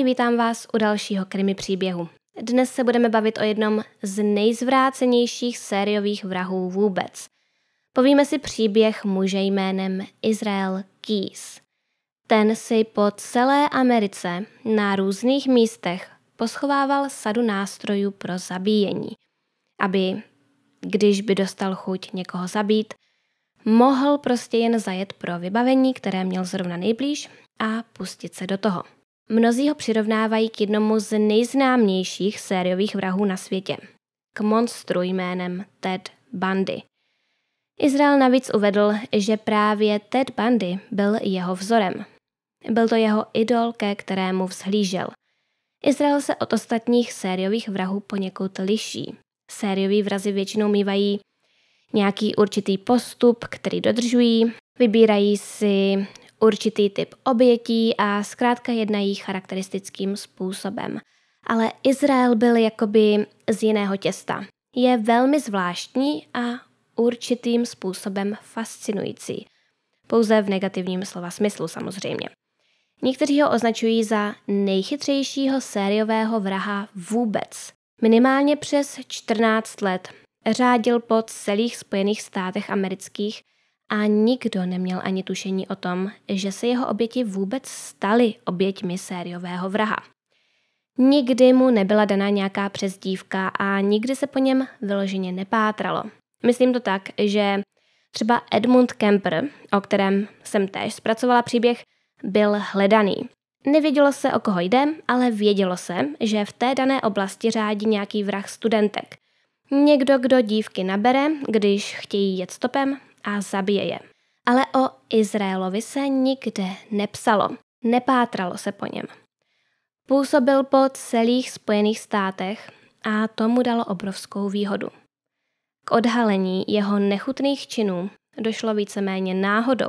Ahoj, vítám vás u dalšího krimi příběhu. Dnes se budeme bavit o jednom z nejzvrácenějších sériových vrahů vůbec. Povíme si příběh muže jménem Israel Keys. Ten si po celé Americe na různých místech poschovával sadu nástrojů pro zabíjení, aby, když by dostal chuť někoho zabít, mohl prostě jen zajet pro vybavení, které měl zrovna nejblíž a pustit se do toho. Mnozí ho přirovnávají k jednomu z nejznámějších sériových vrahů na světě. K monstru jménem Ted Bundy. Izrael navíc uvedl, že právě Ted Bundy byl jeho vzorem. Byl to jeho idol, ke kterému vzhlížel. Izrael se od ostatních sériových vrahů poněkud liší. Sériový vrazi většinou mývají nějaký určitý postup, který dodržují, vybírají si určitý typ obětí a zkrátka jednají charakteristickým způsobem. Ale Izrael byl jakoby z jiného těsta. Je velmi zvláštní a určitým způsobem fascinující. Pouze v negativním slova smyslu samozřejmě. Někteří ho označují za nejchytřejšího sériového vraha vůbec. Minimálně přes 14 let řádil po celých Spojených státech amerických a nikdo neměl ani tušení o tom, že se jeho oběti vůbec staly oběťmi sériového vraha. Nikdy mu nebyla daná nějaká přezdívka a nikdy se po něm vyloženě nepátralo. Myslím to tak, že třeba Edmund Kemper, o kterém jsem též zpracovala příběh, byl hledaný. Nevědělo se, o koho jde, ale vědělo se, že v té dané oblasti řádí nějaký vrah studentek. Někdo, kdo dívky nabere, když chtějí jet stopem, a zabije je. Ale o Izraelovi se nikde nepsalo, nepátralo se po něm. Působil po celých Spojených státech a tomu dalo obrovskou výhodu. K odhalení jeho nechutných činů došlo víceméně náhodou.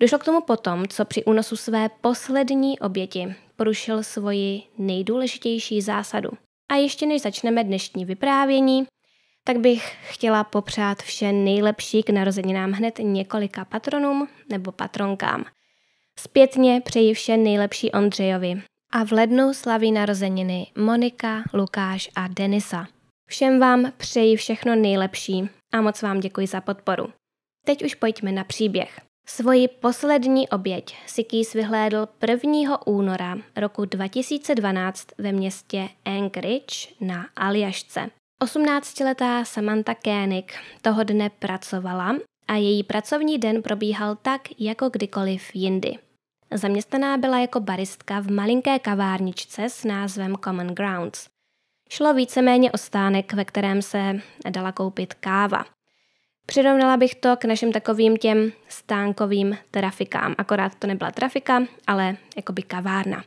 Došlo k tomu potom, co při únosu své poslední oběti porušil svoji nejdůležitější zásadu. A ještě než začneme dnešní vyprávění, tak bych chtěla popřát vše nejlepší k narozeninám hned několika patronům nebo patronkám. Zpětně přeji vše nejlepší Ondřejovi. A v lednu slaví narozeniny Monika, Lukáš a Denisa. Všem vám přeji všechno nejlepší a moc vám děkuji za podporu. Teď už pojďme na příběh. Svoji poslední oběť si Kýs vyhlédl 1. února roku 2012 ve městě Anchorage na Aljašce. 18-letá Samantha Koenig toho dne pracovala a její pracovní den probíhal tak, jako kdykoliv jindy. Zaměstnaná byla jako baristka v malinké kavárničce s názvem Common Grounds. Šlo víceméně o stánek, ve kterém se dala koupit káva. Přirovnala bych to k našim takovým těm stánkovým trafikám. Akorát to nebyla trafika, ale jakoby kavárna.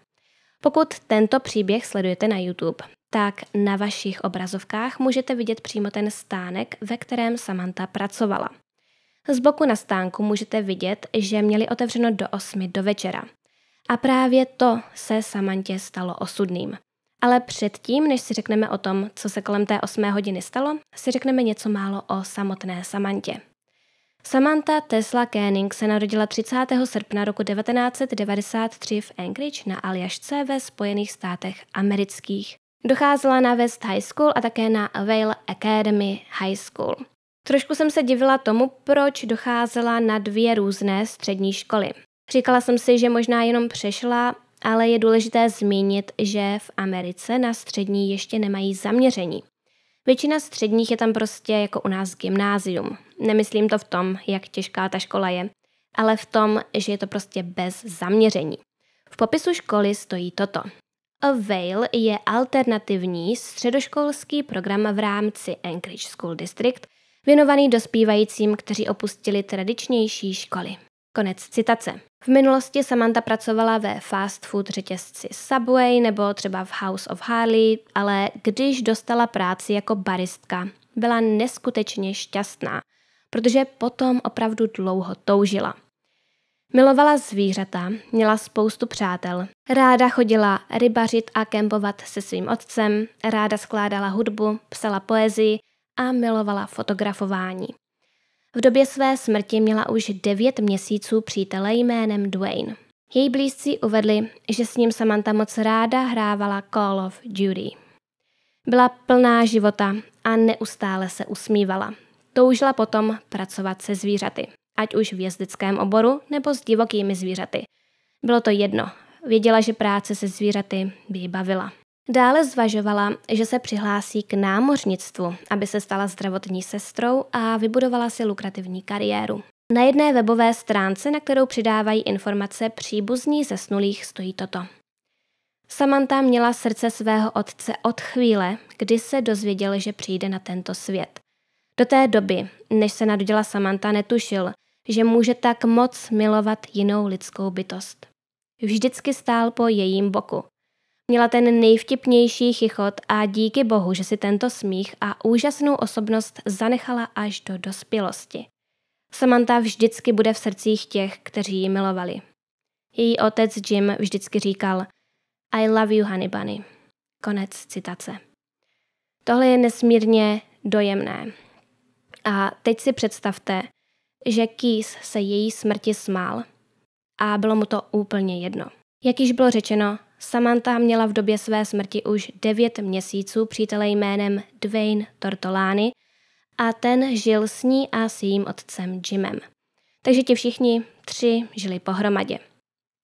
Pokud tento příběh sledujete na YouTube, tak na vašich obrazovkách můžete vidět přímo ten stánek, ve kterém Samantha pracovala. Z boku na stánku můžete vidět, že měli otevřeno do 8 do večera. A právě to se Samantě stalo osudným. Ale předtím, než si řekneme o tom, co se kolem té 8 hodiny stalo, si řekneme něco málo o samotné Samantě. Samantha Tesla Canning se narodila 30. srpna roku 1993 v Anchorage na Aljašce ve Spojených státech amerických. Docházela na West High School a také na Vale Academy High School. Trošku jsem se divila tomu, proč docházela na dvě různé střední školy. Říkala jsem si, že možná jenom přešla, ale je důležité zmínit, že v Americe na střední ještě nemají zaměření. Většina středních je tam prostě jako u nás gymnázium. Nemyslím to v tom, jak těžká ta škola je, ale v tom, že je to prostě bez zaměření. V popisu školy stojí toto. Avail je alternativní středoškolský program v rámci Anchorage School District, věnovaný dospívajícím, kteří opustili tradičnější školy. Konec citace. V minulosti Samantha pracovala ve fast food řetězci Subway nebo třeba v House of Harley, ale když dostala práci jako baristka, byla neskutečně šťastná, protože potom opravdu dlouho toužila. Milovala zvířata, měla spoustu přátel. Ráda chodila rybařit a kempovat se svým otcem, ráda skládala hudbu, psala poezii a milovala fotografování. V době své smrti měla už devět měsíců přítele jménem Dwayne. Její blízcí uvedli, že s ním Samantha moc ráda hrávala Call of Duty. Byla plná života a neustále se usmívala. Toužila potom pracovat se zvířaty ať už v jezdeckém oboru nebo s divokými zvířaty. Bylo to jedno, věděla, že práce se zvířaty by ji bavila. Dále zvažovala, že se přihlásí k námořnictvu, aby se stala zdravotní sestrou a vybudovala si lukrativní kariéru. Na jedné webové stránce, na kterou přidávají informace příbuzní zesnulých, stojí toto. Samantha měla srdce svého otce od chvíle, kdy se dozvěděl, že přijde na tento svět. Do té doby, než se narodila Samantha, netušil, že může tak moc milovat jinou lidskou bytost. Vždycky stál po jejím boku. Měla ten nejvtipnější chichot a díky bohu, že si tento smích a úžasnou osobnost zanechala až do dospělosti. Samantha vždycky bude v srdcích těch, kteří ji milovali. Její otec Jim vždycky říkal I love you, honey bunny. Konec citace. Tohle je nesmírně dojemné. A teď si představte, že Keys se její smrti smál a bylo mu to úplně jedno. Jak již bylo řečeno, Samantha měla v době své smrti už 9 měsíců přítele jménem Dwayne Tortolani a ten žil s ní a s jejím otcem Jimem. Takže ti všichni tři žili pohromadě.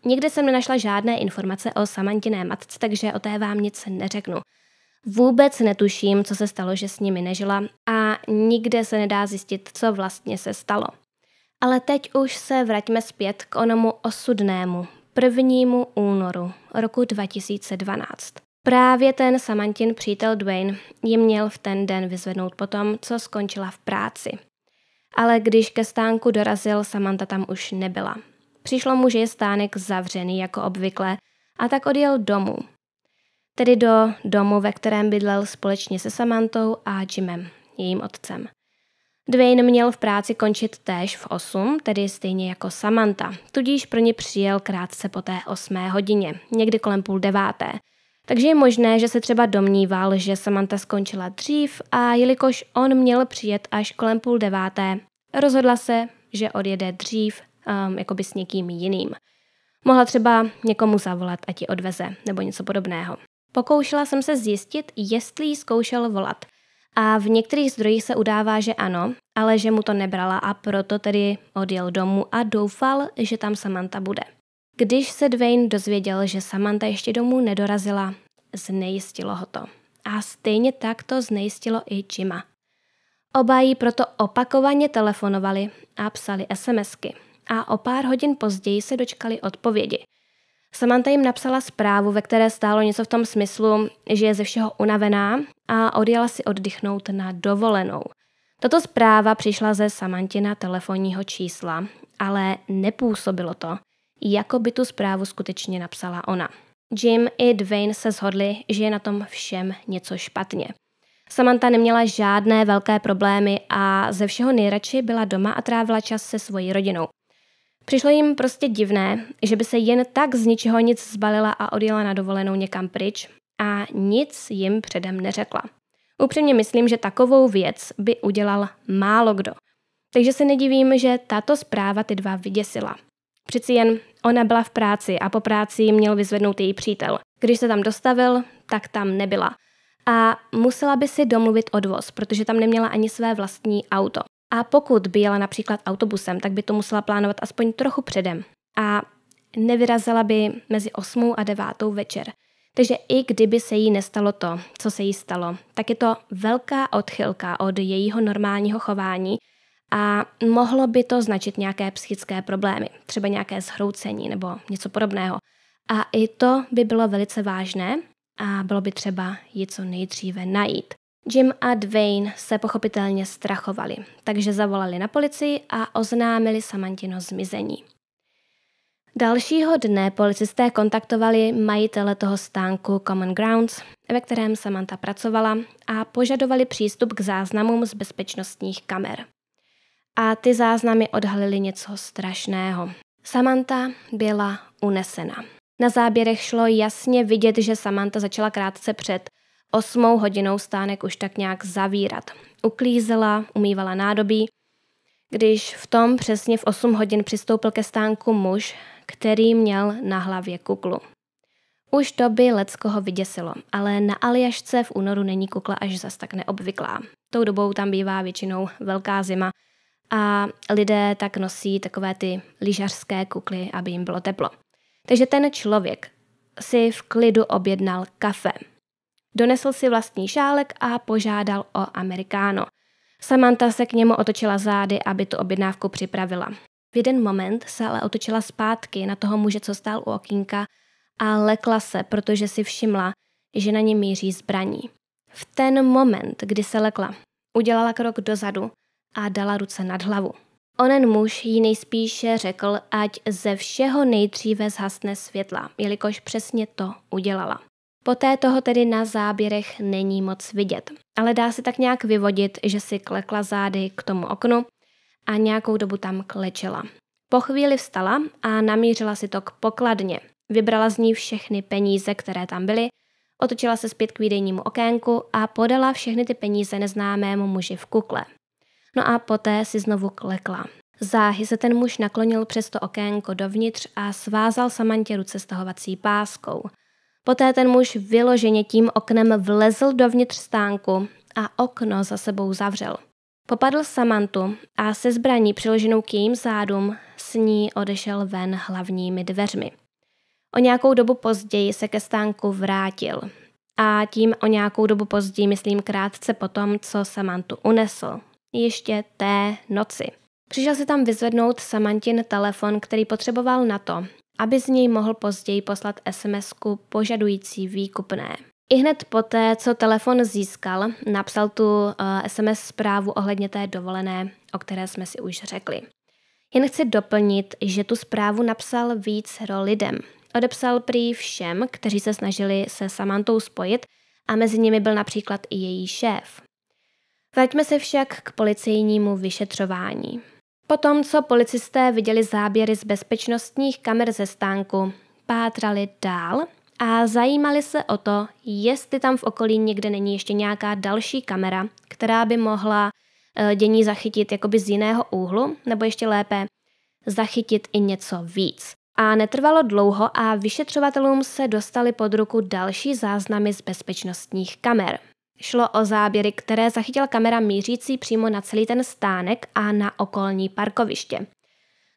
Nikde jsem nenašla žádné informace o Samantiné matce, takže o té vám nic neřeknu. Vůbec netuším, co se stalo, že s nimi nežila a nikde se nedá zjistit, co vlastně se stalo. Ale teď už se vraťme zpět k onomu osudnému 1. únoru roku 2012. Právě ten Samantin přítel Dwayne ji měl v ten den vyzvednout po tom, co skončila v práci. Ale když ke stánku dorazil, Samanta tam už nebyla. Přišlo mu, že je stánek zavřený jako obvykle a tak odjel domů. Tedy do domu, ve kterém bydlel společně se Samantou a Jimem, jejím otcem. Dwayne měl v práci končit též v 8, tedy stejně jako Samantha, tudíž pro ně přijel krátce po té 8 hodině, někdy kolem půl deváté. Takže je možné, že se třeba domníval, že Samantha skončila dřív a jelikož on měl přijet až kolem půl deváté, rozhodla se, že odjede dřív, um, by s někým jiným. Mohla třeba někomu zavolat a ti odveze, nebo něco podobného. Pokoušela jsem se zjistit, jestli ji zkoušel volat – a v některých zdrojích se udává, že ano, ale že mu to nebrala a proto tedy odjel domů a doufal, že tam Samantha bude. Když se Dwayne dozvěděl, že Samantha ještě domů nedorazila, znejistilo ho to. A stejně tak to znejistilo i Jima. Oba jí proto opakovaně telefonovali a psali SMSky. A o pár hodin později se dočkali odpovědi – Samantha jim napsala zprávu, ve které stálo něco v tom smyslu, že je ze všeho unavená a odjela si oddychnout na dovolenou. Tato zpráva přišla ze Samantina telefonního čísla, ale nepůsobilo to, jako by tu zprávu skutečně napsala ona. Jim i Dwayne se shodli, že je na tom všem něco špatně. Samantha neměla žádné velké problémy a ze všeho nejradši byla doma a trávila čas se svojí rodinou. Přišlo jim prostě divné, že by se jen tak z ničeho nic zbalila a odjela na dovolenou někam pryč a nic jim předem neřekla. Upřímně myslím, že takovou věc by udělal málo kdo. Takže se nedivím, že tato zpráva ty dva vyděsila. Přeci jen ona byla v práci a po práci měl vyzvednout její přítel. Když se tam dostavil, tak tam nebyla. A musela by si domluvit odvoz, protože tam neměla ani své vlastní auto. A pokud by jela například autobusem, tak by to musela plánovat aspoň trochu předem a nevyrazila by mezi 8 a 9 večer. Takže i kdyby se jí nestalo to, co se jí stalo, tak je to velká odchylka od jejího normálního chování a mohlo by to značit nějaké psychické problémy, třeba nějaké zhroucení nebo něco podobného. A i to by bylo velice vážné a bylo by třeba ji co nejdříve najít. Jim a Dwayne se pochopitelně strachovali, takže zavolali na policii a oznámili Samantino zmizení. Dalšího dne policisté kontaktovali majitele toho stánku Common Grounds, ve kterém Samantha pracovala, a požadovali přístup k záznamům z bezpečnostních kamer. A ty záznamy odhalily něco strašného. Samantha byla unesena. Na záběrech šlo jasně vidět, že Samantha začala krátce před Osmou hodinou stánek už tak nějak zavírat. Uklízela, umývala nádobí. Když v tom přesně v 8 hodin přistoupil ke stánku muž, který měl na hlavě kuklu. Už to by leckoho vyděsilo, ale na Aljašce v únoru není kukla až zas tak neobvyklá. Tou dobou tam bývá většinou velká zima a lidé tak nosí takové ty lyžařské kukly, aby jim bylo teplo. Takže ten člověk si v klidu objednal kafe. Donesl si vlastní šálek a požádal o amerikáno. Samantha se k němu otočila zády, aby tu objednávku připravila. V jeden moment se ale otočila zpátky na toho muže, co stál u okýnka a lekla se, protože si všimla, že na ně míří zbraní. V ten moment, kdy se lekla, udělala krok dozadu a dala ruce nad hlavu. Onen muž jí nejspíše řekl, ať ze všeho nejdříve zhasne světla, jelikož přesně to udělala. Poté toho tedy na záběrech není moc vidět, ale dá se tak nějak vyvodit, že si klekla zády k tomu oknu a nějakou dobu tam klečela. Po chvíli vstala a namířila si to k pokladně. Vybrala z ní všechny peníze, které tam byly, otočila se zpět k výdejnímu okénku a podala všechny ty peníze neznámému muži v kukle. No a poté si znovu klekla. Záhy se ten muž naklonil přes to okénko dovnitř a svázal Samantě ruce stahovací páskou – Poté ten muž vyloženě tím oknem vlezl dovnitř stánku a okno za sebou zavřel. Popadl Samantu a se zbraní přiloženou k jejím zádům s ní odešel ven hlavními dveřmi. O nějakou dobu později se ke stánku vrátil. A tím o nějakou dobu později, myslím krátce po tom, co Samantu unesl. Ještě té noci. Přišel si tam vyzvednout Samantin telefon, který potřeboval na to, aby z něj mohl později poslat sms požadující výkupné. I hned poté, co telefon získal, napsal tu SMS eh, zprávu ohledně té dovolené, o které jsme si už řekli. Jen chci doplnit, že tu zprávu napsal víc lidem. Odepsal prý všem, kteří se snažili se Samantou spojit a mezi nimi byl například i její šéf. Vraťme se však k policejnímu vyšetřování. Potom, co policisté viděli záběry z bezpečnostních kamer ze stánku, pátrali dál a zajímali se o to, jestli tam v okolí někde není ještě nějaká další kamera, která by mohla eh, dění zachytit jakoby z jiného úhlu, nebo ještě lépe zachytit i něco víc. A netrvalo dlouho a vyšetřovatelům se dostali pod ruku další záznamy z bezpečnostních kamer. Šlo o záběry, které zachytil kamera mířící přímo na celý ten stánek a na okolní parkoviště.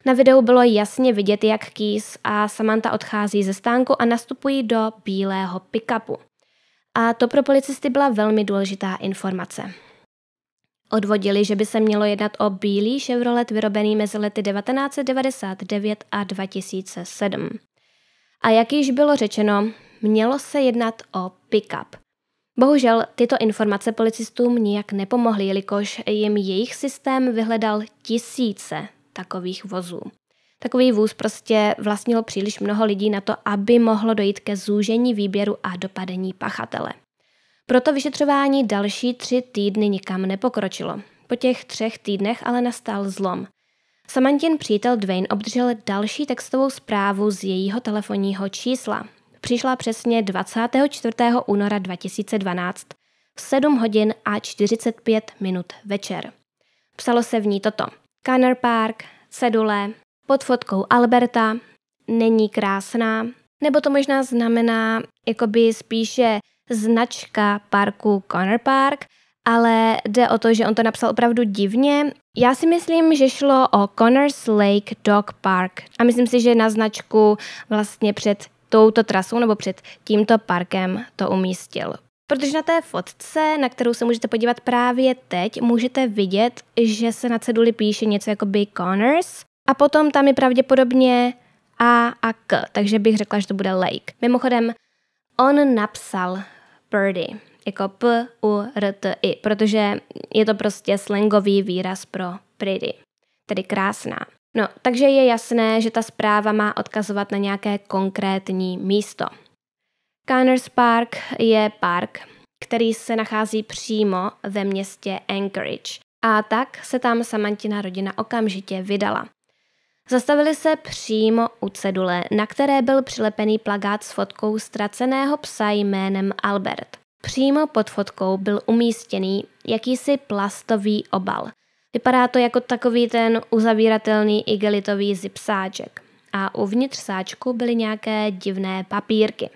Na videu bylo jasně vidět, jak Kýs a Samantha odchází ze stánku a nastupují do bílého pickupu. A to pro policisty byla velmi důležitá informace. Odvodili, že by se mělo jednat o bílý Chevrolet vyrobený mezi lety 1999 a 2007. A jak již bylo řečeno, mělo se jednat o pickup. Bohužel tyto informace policistům nijak nepomohly, jelikož jim jejich systém vyhledal tisíce takových vozů. Takový vůz prostě vlastnilo příliš mnoho lidí na to, aby mohlo dojít ke zúžení výběru a dopadení pachatele. Proto vyšetřování další tři týdny nikam nepokročilo. Po těch třech týdnech ale nastal zlom. Samantin přítel Dwayne obdržel další textovou zprávu z jejího telefonního čísla přišla přesně 24. února 2012 v 7 hodin a 45 minut večer. Psalo se v ní toto. Kanner Park, cedule, pod fotkou Alberta, není krásná, nebo to možná znamená jakoby spíše značka parku Connor Park, ale jde o to, že on to napsal opravdu divně. Já si myslím, že šlo o Connors Lake Dog Park a myslím si, že na značku vlastně před touto trasou nebo před tímto parkem to umístil. Protože na té fotce, na kterou se můžete podívat právě teď, můžete vidět, že se na ceduli píše něco jako Big Connors a potom tam je pravděpodobně A a K, takže bych řekla, že to bude Lake. Mimochodem, on napsal Birdy, jako P, U, R, T, I, protože je to prostě slangový výraz pro pretty, tedy krásná. No, takže je jasné, že ta zpráva má odkazovat na nějaké konkrétní místo. Connors Park je park, který se nachází přímo ve městě Anchorage. A tak se tam Samantina rodina okamžitě vydala. Zastavili se přímo u cedule, na které byl přilepený plagát s fotkou ztraceného psa jménem Albert. Přímo pod fotkou byl umístěný jakýsi plastový obal, Vypadá to jako takový ten uzavíratelný igelitový zip sáček. A uvnitř sáčku byly nějaké divné papírky.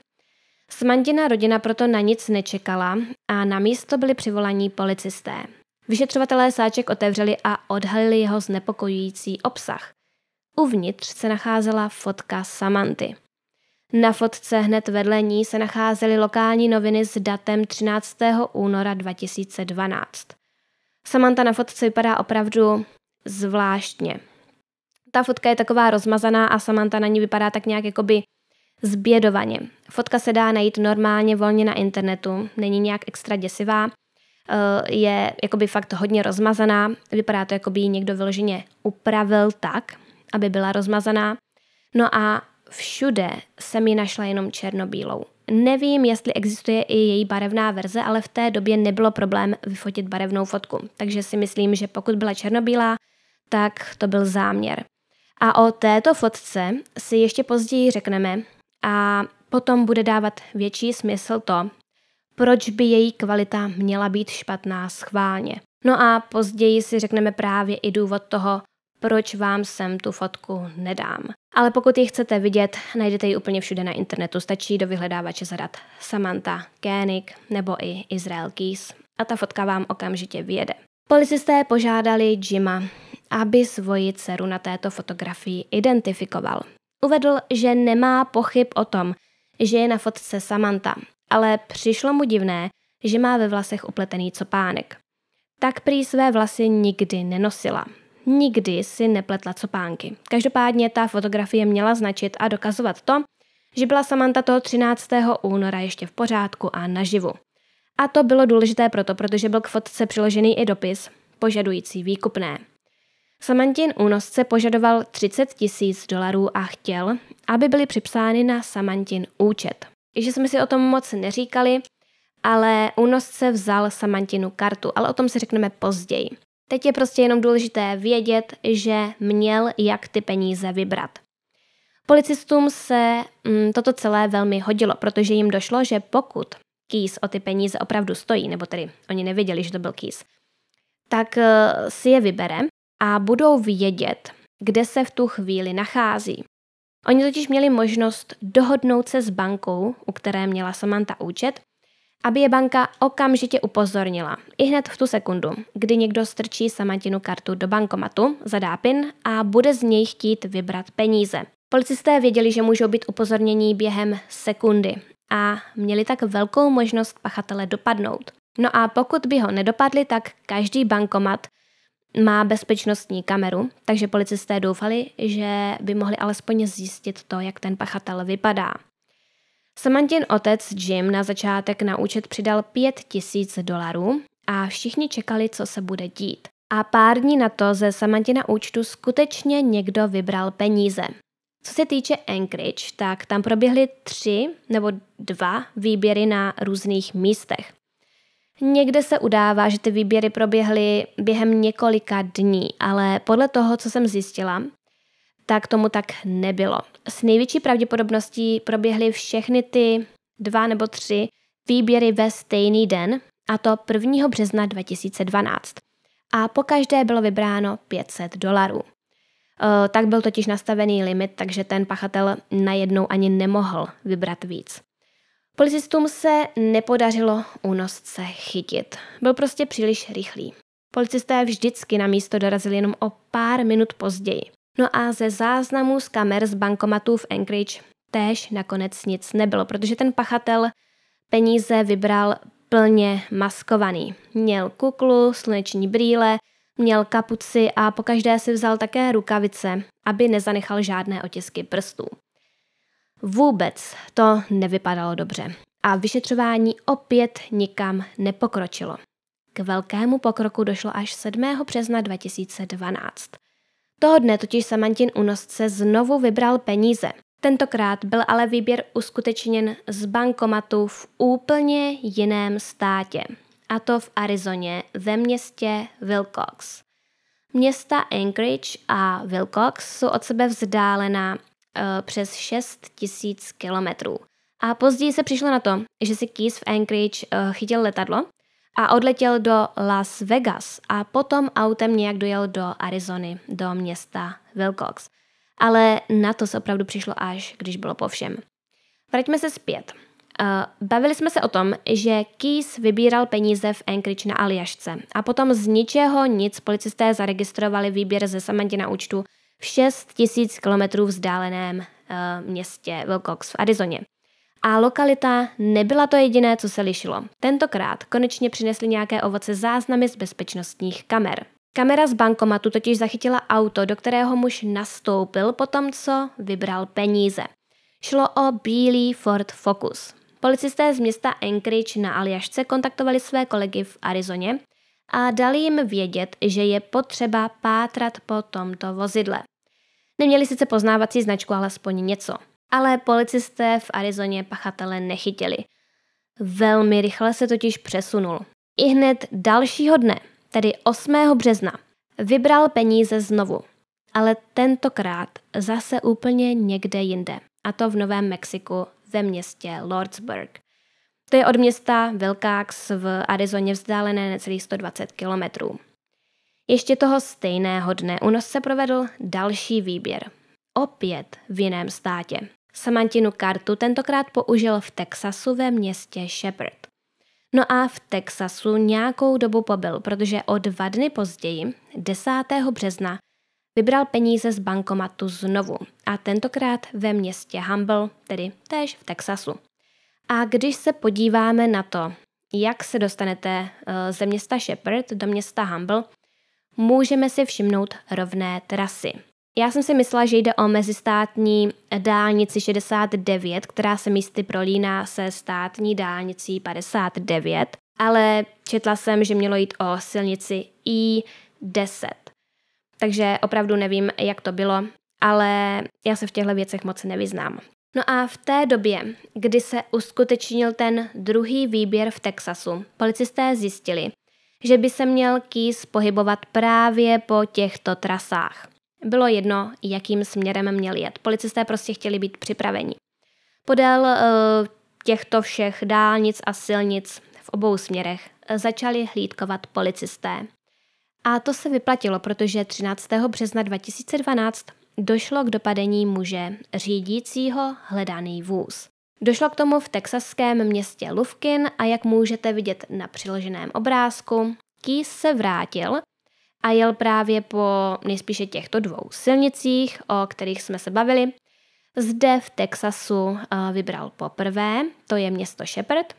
Smandina rodina proto na nic nečekala a na místo byli přivolaní policisté. Vyšetřovatelé sáček otevřeli a odhalili jeho znepokojující obsah. Uvnitř se nacházela fotka Samanty. Na fotce hned vedle ní se nacházely lokální noviny s datem 13. února 2012. Samantha na fotce vypadá opravdu zvláštně. Ta fotka je taková rozmazaná a Samantha na ní vypadá tak nějak jakoby zbědovaně. Fotka se dá najít normálně volně na internetu, není nějak extra děsivá, eh, je jakoby fakt hodně rozmazaná, vypadá to jako by ji někdo vyloženě upravil tak, aby byla rozmazaná. No a všude jsem ji našla jenom černobílou. Nevím, jestli existuje i její barevná verze, ale v té době nebylo problém vyfotit barevnou fotku. Takže si myslím, že pokud byla černobílá, tak to byl záměr. A o této fotce si ještě později řekneme a potom bude dávat větší smysl to, proč by její kvalita měla být špatná schválně. No a později si řekneme právě i důvod toho, proč vám sem tu fotku nedám ale pokud ji chcete vidět, najdete ji úplně všude na internetu. Stačí do vyhledávače zadat Samantha Koenig nebo i Israel Keys a ta fotka vám okamžitě vyjede. Policisté požádali Jima, aby svoji dceru na této fotografii identifikoval. Uvedl, že nemá pochyb o tom, že je na fotce Samantha, ale přišlo mu divné, že má ve vlasech upletený copánek. Tak prý své vlasy nikdy nenosila nikdy si nepletla copánky. Každopádně ta fotografie měla značit a dokazovat to, že byla Samantha toho 13. února ještě v pořádku a naživu. A to bylo důležité proto, protože byl k fotce přiložený i dopis požadující výkupné. Samantin únosce požadoval 30 tisíc dolarů a chtěl, aby byly připsány na Samantin účet. Ještě jsme si o tom moc neříkali, ale únosce vzal Samantinu kartu, ale o tom si řekneme později. Teď je prostě jenom důležité vědět, že měl jak ty peníze vybrat. Policistům se mm, toto celé velmi hodilo, protože jim došlo, že pokud Kýs o ty peníze opravdu stojí, nebo tedy oni nevěděli, že to byl Kýs, tak eh, si je vybere a budou vědět, kde se v tu chvíli nachází. Oni totiž měli možnost dohodnout se s bankou, u které měla Samantha účet, aby je banka okamžitě upozornila, i hned v tu sekundu, kdy někdo strčí samatinu kartu do bankomatu, zadá PIN a bude z něj chtít vybrat peníze. Policisté věděli, že můžou být upozornění během sekundy a měli tak velkou možnost pachatele dopadnout. No a pokud by ho nedopadli, tak každý bankomat má bezpečnostní kameru, takže policisté doufali, že by mohli alespoň zjistit to, jak ten pachatel vypadá. Samantin otec Jim na začátek na účet přidal 5 tisíc dolarů a všichni čekali, co se bude dít. A pár dní na to ze Samantina účtu skutečně někdo vybral peníze. Co se týče Anchorage, tak tam proběhly tři nebo dva výběry na různých místech. Někde se udává, že ty výběry proběhly během několika dní, ale podle toho, co jsem zjistila, tak tomu tak nebylo. S největší pravděpodobností proběhly všechny ty dva nebo tři výběry ve stejný den, a to 1. března 2012. A po každé bylo vybráno 500 dolarů. E, tak byl totiž nastavený limit, takže ten pachatel najednou ani nemohl vybrat víc. Policistům se nepodařilo únosce chytit. Byl prostě příliš rychlý. Policisté vždycky na místo dorazili jenom o pár minut později. No a ze záznamů z kamer z bankomatů v Anchorage též nakonec nic nebylo, protože ten pachatel peníze vybral plně maskovaný. Měl kuklu, sluneční brýle, měl kapuci a pokaždé si vzal také rukavice, aby nezanechal žádné otisky prstů. Vůbec to nevypadalo dobře a vyšetřování opět nikam nepokročilo. K velkému pokroku došlo až 7. března 2012, toho dne totiž Samantin unosce znovu vybral peníze. Tentokrát byl ale výběr uskutečněn z bankomatu v úplně jiném státě, a to v Arizoně ve městě Wilcox. Města Anchorage a Wilcox jsou od sebe vzdálená e, přes 6 000 kilometrů. A později se přišlo na to, že si Keys v Anchorage e, chytil letadlo a odletěl do Las Vegas a potom autem nějak dojel do Arizony, do města Wilcox. Ale na to se opravdu přišlo až, když bylo po všem. Vraťme se zpět. Eh, bavili jsme se o tom, že Keys vybíral peníze v Anchorage na Aljašce a potom z ničeho nic policisté zaregistrovali výběr ze na účtu v 6 000 kilometrů vzdáleném eh, městě Wilcox v Arizoně. A lokalita nebyla to jediné, co se lišilo. Tentokrát konečně přinesli nějaké ovoce záznamy z bezpečnostních kamer. Kamera z bankomatu totiž zachytila auto, do kterého muž nastoupil po tom, co vybral peníze. Šlo o bílý Ford Focus. Policisté z města Anchorage na Aljašce kontaktovali své kolegy v Arizoně a dali jim vědět, že je potřeba pátrat po tomto vozidle. Neměli sice poznávací značku, alespoň něco. Ale policisté v Arizoně pachatele nechytili. Velmi rychle se totiž přesunul. I hned dalšího dne, tedy 8. března, vybral peníze znovu. Ale tentokrát zase úplně někde jinde. A to v Novém Mexiku ve městě Lordsburg. To je od města Wilcox v Arizoně vzdálené necelých 120 kilometrů. Ještě toho stejného dne u se provedl další výběr opět v jiném státě. Samantinu kartu tentokrát použil v Texasu ve městě Shepard. No a v Texasu nějakou dobu pobyl, protože o dva dny později, 10. března, vybral peníze z bankomatu znovu a tentokrát ve městě Humble, tedy též v Texasu. A když se podíváme na to, jak se dostanete eh, ze města Shepard do města Humble, můžeme si všimnout rovné trasy. Já jsem si myslela, že jde o mezistátní dálnici 69, která se místy prolíná se státní dálnicí 59, ale četla jsem, že mělo jít o silnici I10. Takže opravdu nevím, jak to bylo, ale já se v těchto věcech moc nevyznám. No a v té době, kdy se uskutečnil ten druhý výběr v Texasu, policisté zjistili, že by se měl kýs pohybovat právě po těchto trasách. Bylo jedno, jakým směrem měli jet. Policisté prostě chtěli být připraveni. Podél eh, těchto všech dálnic a silnic v obou směrech eh, začali hlídkovat policisté. A to se vyplatilo, protože 13. března 2012 došlo k dopadení muže řídícího hledaný vůz. Došlo k tomu v texaském městě Lufkin a jak můžete vidět na přiloženém obrázku, Ký se vrátil a jel právě po nejspíše těchto dvou silnicích, o kterých jsme se bavili. Zde v Texasu eh, vybral poprvé, to je město Shepard,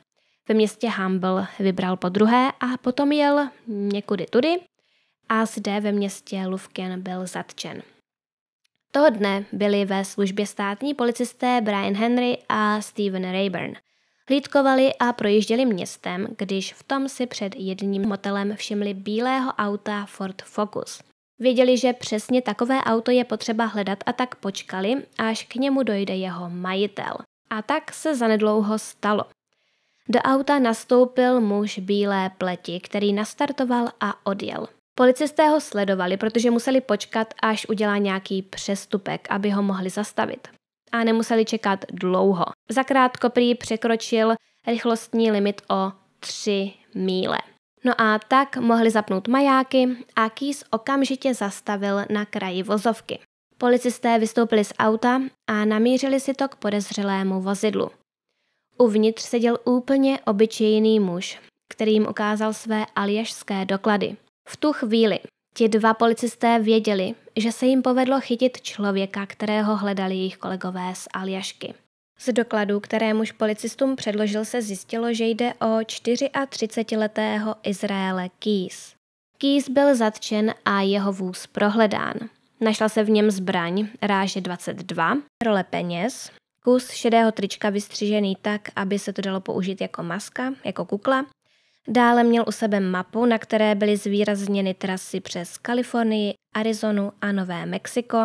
ve městě Humble vybral po druhé a potom jel někudy tudy a zde ve městě Lufkin byl zatčen. Toho dne byli ve službě státní policisté Brian Henry a Steven Rayburn. Hlídkovali a projížděli městem, když v tom si před jedním motelem všimli bílého auta Ford Focus. Věděli, že přesně takové auto je potřeba hledat a tak počkali, až k němu dojde jeho majitel. A tak se zanedlouho stalo. Do auta nastoupil muž bílé pleti, který nastartoval a odjel. Policisté ho sledovali, protože museli počkat, až udělá nějaký přestupek, aby ho mohli zastavit a nemuseli čekat dlouho. Zakrátko prý překročil rychlostní limit o 3 míle. No a tak mohli zapnout majáky a Kýs okamžitě zastavil na kraji vozovky. Policisté vystoupili z auta a namířili si to k podezřelému vozidlu. Uvnitř seděl úplně obyčejný muž, který jim ukázal své aljašské doklady. V tu chvíli Ti dva policisté věděli, že se jim povedlo chytit člověka, kterého hledali jejich kolegové z Aljašky. Z dokladů, které muž policistům předložil, se zjistilo, že jde o 34-letého Izraele Kýs. Kýs byl zatčen a jeho vůz prohledán. Našla se v něm zbraň, ráže 22, role peněz, kus šedého trička vystřižený tak, aby se to dalo použít jako maska, jako kukla, Dále měl u sebe mapu, na které byly zvýrazněny trasy přes Kalifornii, Arizonu a Nové Mexiko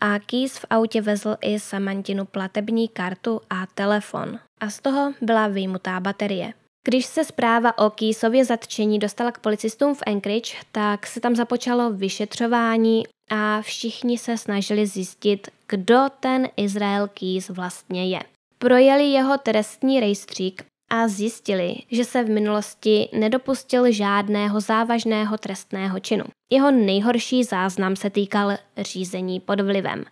a Keys v autě vezl i Samantinu platební kartu a telefon. A z toho byla vyjmutá baterie. Když se zpráva o Keysově zatčení dostala k policistům v Anchorage, tak se tam započalo vyšetřování a všichni se snažili zjistit, kdo ten Izrael Keys vlastně je. Projeli jeho trestní rejstřík a zjistili, že se v minulosti nedopustil žádného závažného trestného činu. Jeho nejhorší záznam se týkal řízení pod vlivem.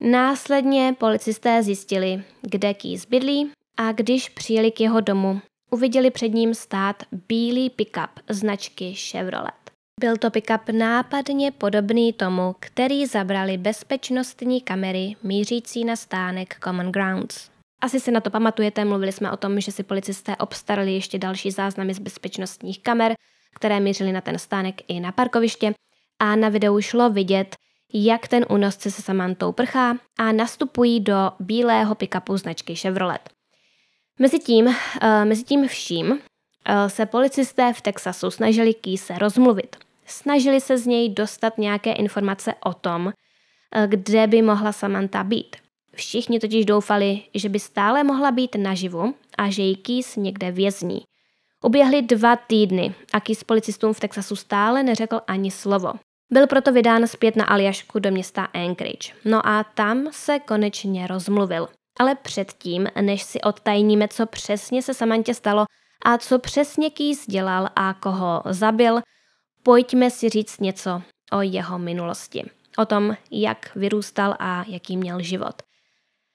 Následně policisté zjistili, kde Kýz bydlí a když přijeli k jeho domu, uviděli před ním stát bílý pickup značky Chevrolet. Byl to pickup nápadně podobný tomu, který zabrali bezpečnostní kamery mířící na stánek Common Grounds. Asi si na to pamatujete, mluvili jsme o tom, že si policisté obstarali ještě další záznamy z bezpečnostních kamer, které mířily na ten stánek i na parkoviště a na videu šlo vidět, jak ten únosce se Samantou prchá a nastupují do bílého pikapu značky Chevrolet. Mezitím, mezi eh, mezitím vším eh, se policisté v Texasu snažili Kýse rozmluvit. Snažili se z něj dostat nějaké informace o tom, eh, kde by mohla Samantha být. Všichni totiž doufali, že by stále mohla být naživu a že ji Kýs někde vězní. Uběhly dva týdny a Kýs policistům v Texasu stále neřekl ani slovo. Byl proto vydán zpět na Aljašku do města Anchorage. No a tam se konečně rozmluvil. Ale předtím, než si odtajníme, co přesně se Samantě stalo a co přesně Kýs dělal a koho zabil, pojďme si říct něco o jeho minulosti. O tom, jak vyrůstal a jaký měl život –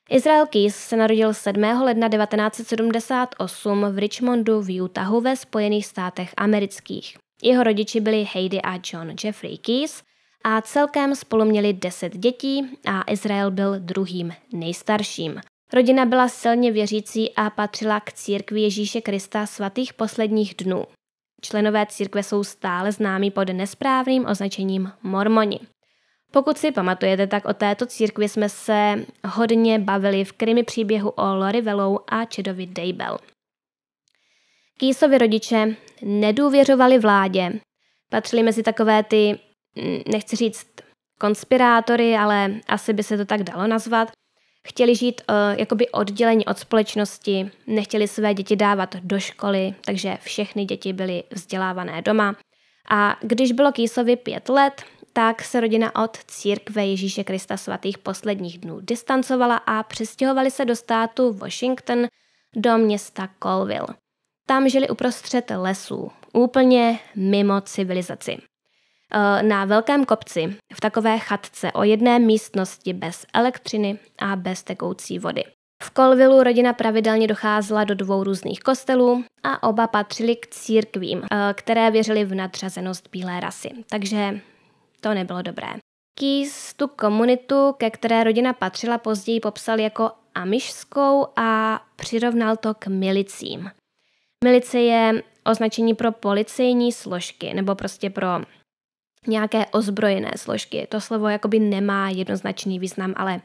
Israel Keys se narodil 7. ledna 1978 v Richmondu v Utahu ve Spojených státech amerických. Jeho rodiči byli Heidi a John Jeffrey Keys a celkem spolu měli 10 dětí a Izrael byl druhým nejstarším. Rodina byla silně věřící a patřila k církvi Ježíše Krista svatých posledních dnů. Členové církve jsou stále známí pod nesprávným označením mormoni. Pokud si pamatujete, tak o této církvi jsme se hodně bavili v krimi příběhu o Lori Velou a Čedovi Daybell. Kýsovi rodiče nedůvěřovali vládě. Patřili mezi takové ty, mm, nechci říct konspirátory, ale asi by se to tak dalo nazvat. Chtěli žít uh, jakoby oddělení od společnosti, nechtěli své děti dávat do školy, takže všechny děti byly vzdělávané doma. A když bylo Kýsovi pět let, tak se rodina od církve Ježíše Krista svatých posledních dnů distancovala a přestěhovali se do státu Washington do města Colville. Tam žili uprostřed lesů, úplně mimo civilizaci. E, na velkém kopci, v takové chatce o jedné místnosti bez elektřiny a bez tekoucí vody. V Kolvilu rodina pravidelně docházela do dvou různých kostelů a oba patřili k církvím, e, které věřily v nadřazenost bílé rasy. Takže to nebylo dobré. Keys tu komunitu, ke které rodina patřila, později popsal jako amišskou a přirovnal to k milicím. Milice je označení pro policejní složky nebo prostě pro nějaké ozbrojené složky. To slovo jakoby nemá jednoznačný význam, ale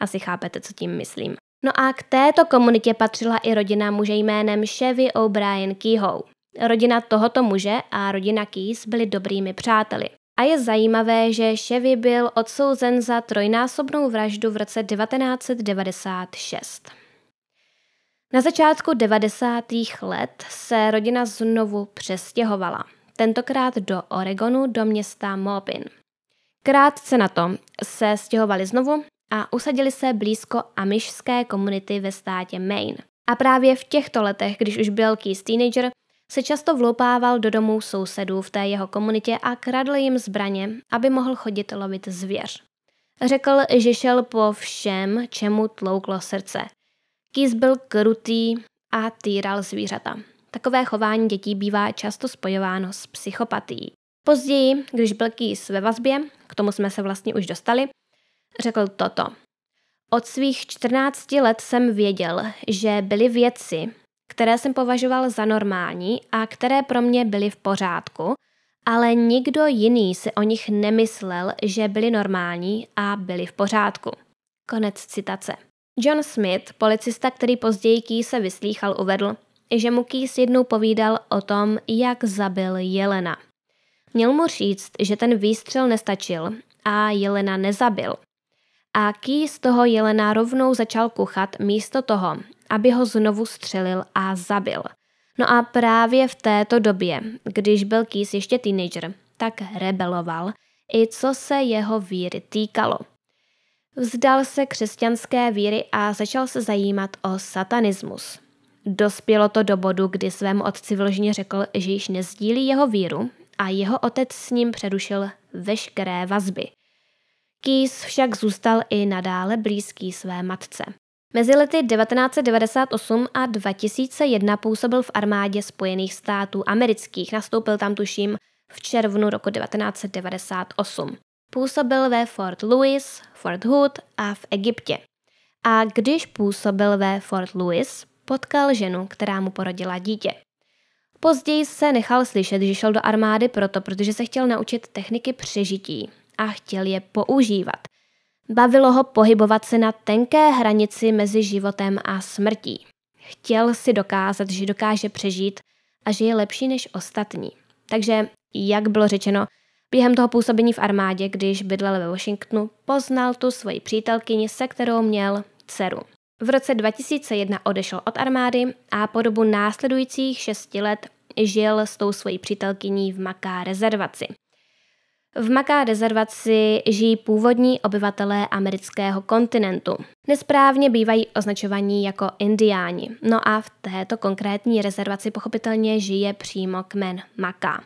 asi chápete, co tím myslím. No a k této komunitě patřila i rodina muže jménem Chevy O'Brien Kehoe. Rodina tohoto muže a rodina Keys byly dobrými přáteli. A je zajímavé, že Chevy byl odsouzen za trojnásobnou vraždu v roce 1996. Na začátku 90. let se rodina znovu přestěhovala, tentokrát do Oregonu, do města Mobin. Krátce na to se stěhovali znovu a usadili se blízko amišské komunity ve státě Maine. A právě v těchto letech, když už byl Keith teenager, se často vloupával do domů sousedů v té jeho komunitě a kradl jim zbraně, aby mohl chodit lovit zvěř. Řekl, že šel po všem, čemu tlouklo srdce. Kýz byl krutý a týral zvířata. Takové chování dětí bývá často spojováno s psychopatií. Později, když byl Kýz ve vazbě, k tomu jsme se vlastně už dostali, řekl toto. Od svých 14 let jsem věděl, že byly věci, které jsem považoval za normální a které pro mě byly v pořádku, ale nikdo jiný si o nich nemyslel, že byly normální a byly v pořádku. Konec citace. John Smith, policista, který později se vyslýchal, uvedl, že mu Kýs jednou povídal o tom, jak zabil jelena. Měl mu říct, že ten výstřel nestačil a jelena nezabil. A Kýs toho jelena rovnou začal kuchat místo toho, aby ho znovu střelil a zabil. No a právě v této době, když byl Keys ještě teenager, tak rebeloval, i co se jeho víry týkalo. Vzdal se křesťanské víry a začal se zajímat o satanismus. Dospělo to do bodu, kdy svému otci vložně řekl, že již nezdílí jeho víru a jeho otec s ním přerušil veškeré vazby. Kýs však zůstal i nadále blízký své matce Mezi lety 1998 a 2001 působil v armádě Spojených států amerických, nastoupil tam tuším v červnu roku 1998. Působil ve Fort Lewis, Fort Hood a v Egyptě. A když působil ve Fort Lewis, potkal ženu, která mu porodila dítě. Později se nechal slyšet, že šel do armády proto, protože se chtěl naučit techniky přežití a chtěl je používat – Bavilo ho pohybovat se na tenké hranici mezi životem a smrtí. Chtěl si dokázat, že dokáže přežít a že je lepší než ostatní. Takže, jak bylo řečeno, během toho působení v armádě, když bydlel ve Washingtonu, poznal tu svoji přítelkyni, se kterou měl dceru. V roce 2001 odešel od armády a po dobu následujících šesti let žil s tou svojí přítelkyní v Maká rezervaci – v Maká rezervaci žijí původní obyvatelé amerického kontinentu. Nesprávně bývají označovaní jako indiáni. No a v této konkrétní rezervaci pochopitelně žije přímo kmen Maká.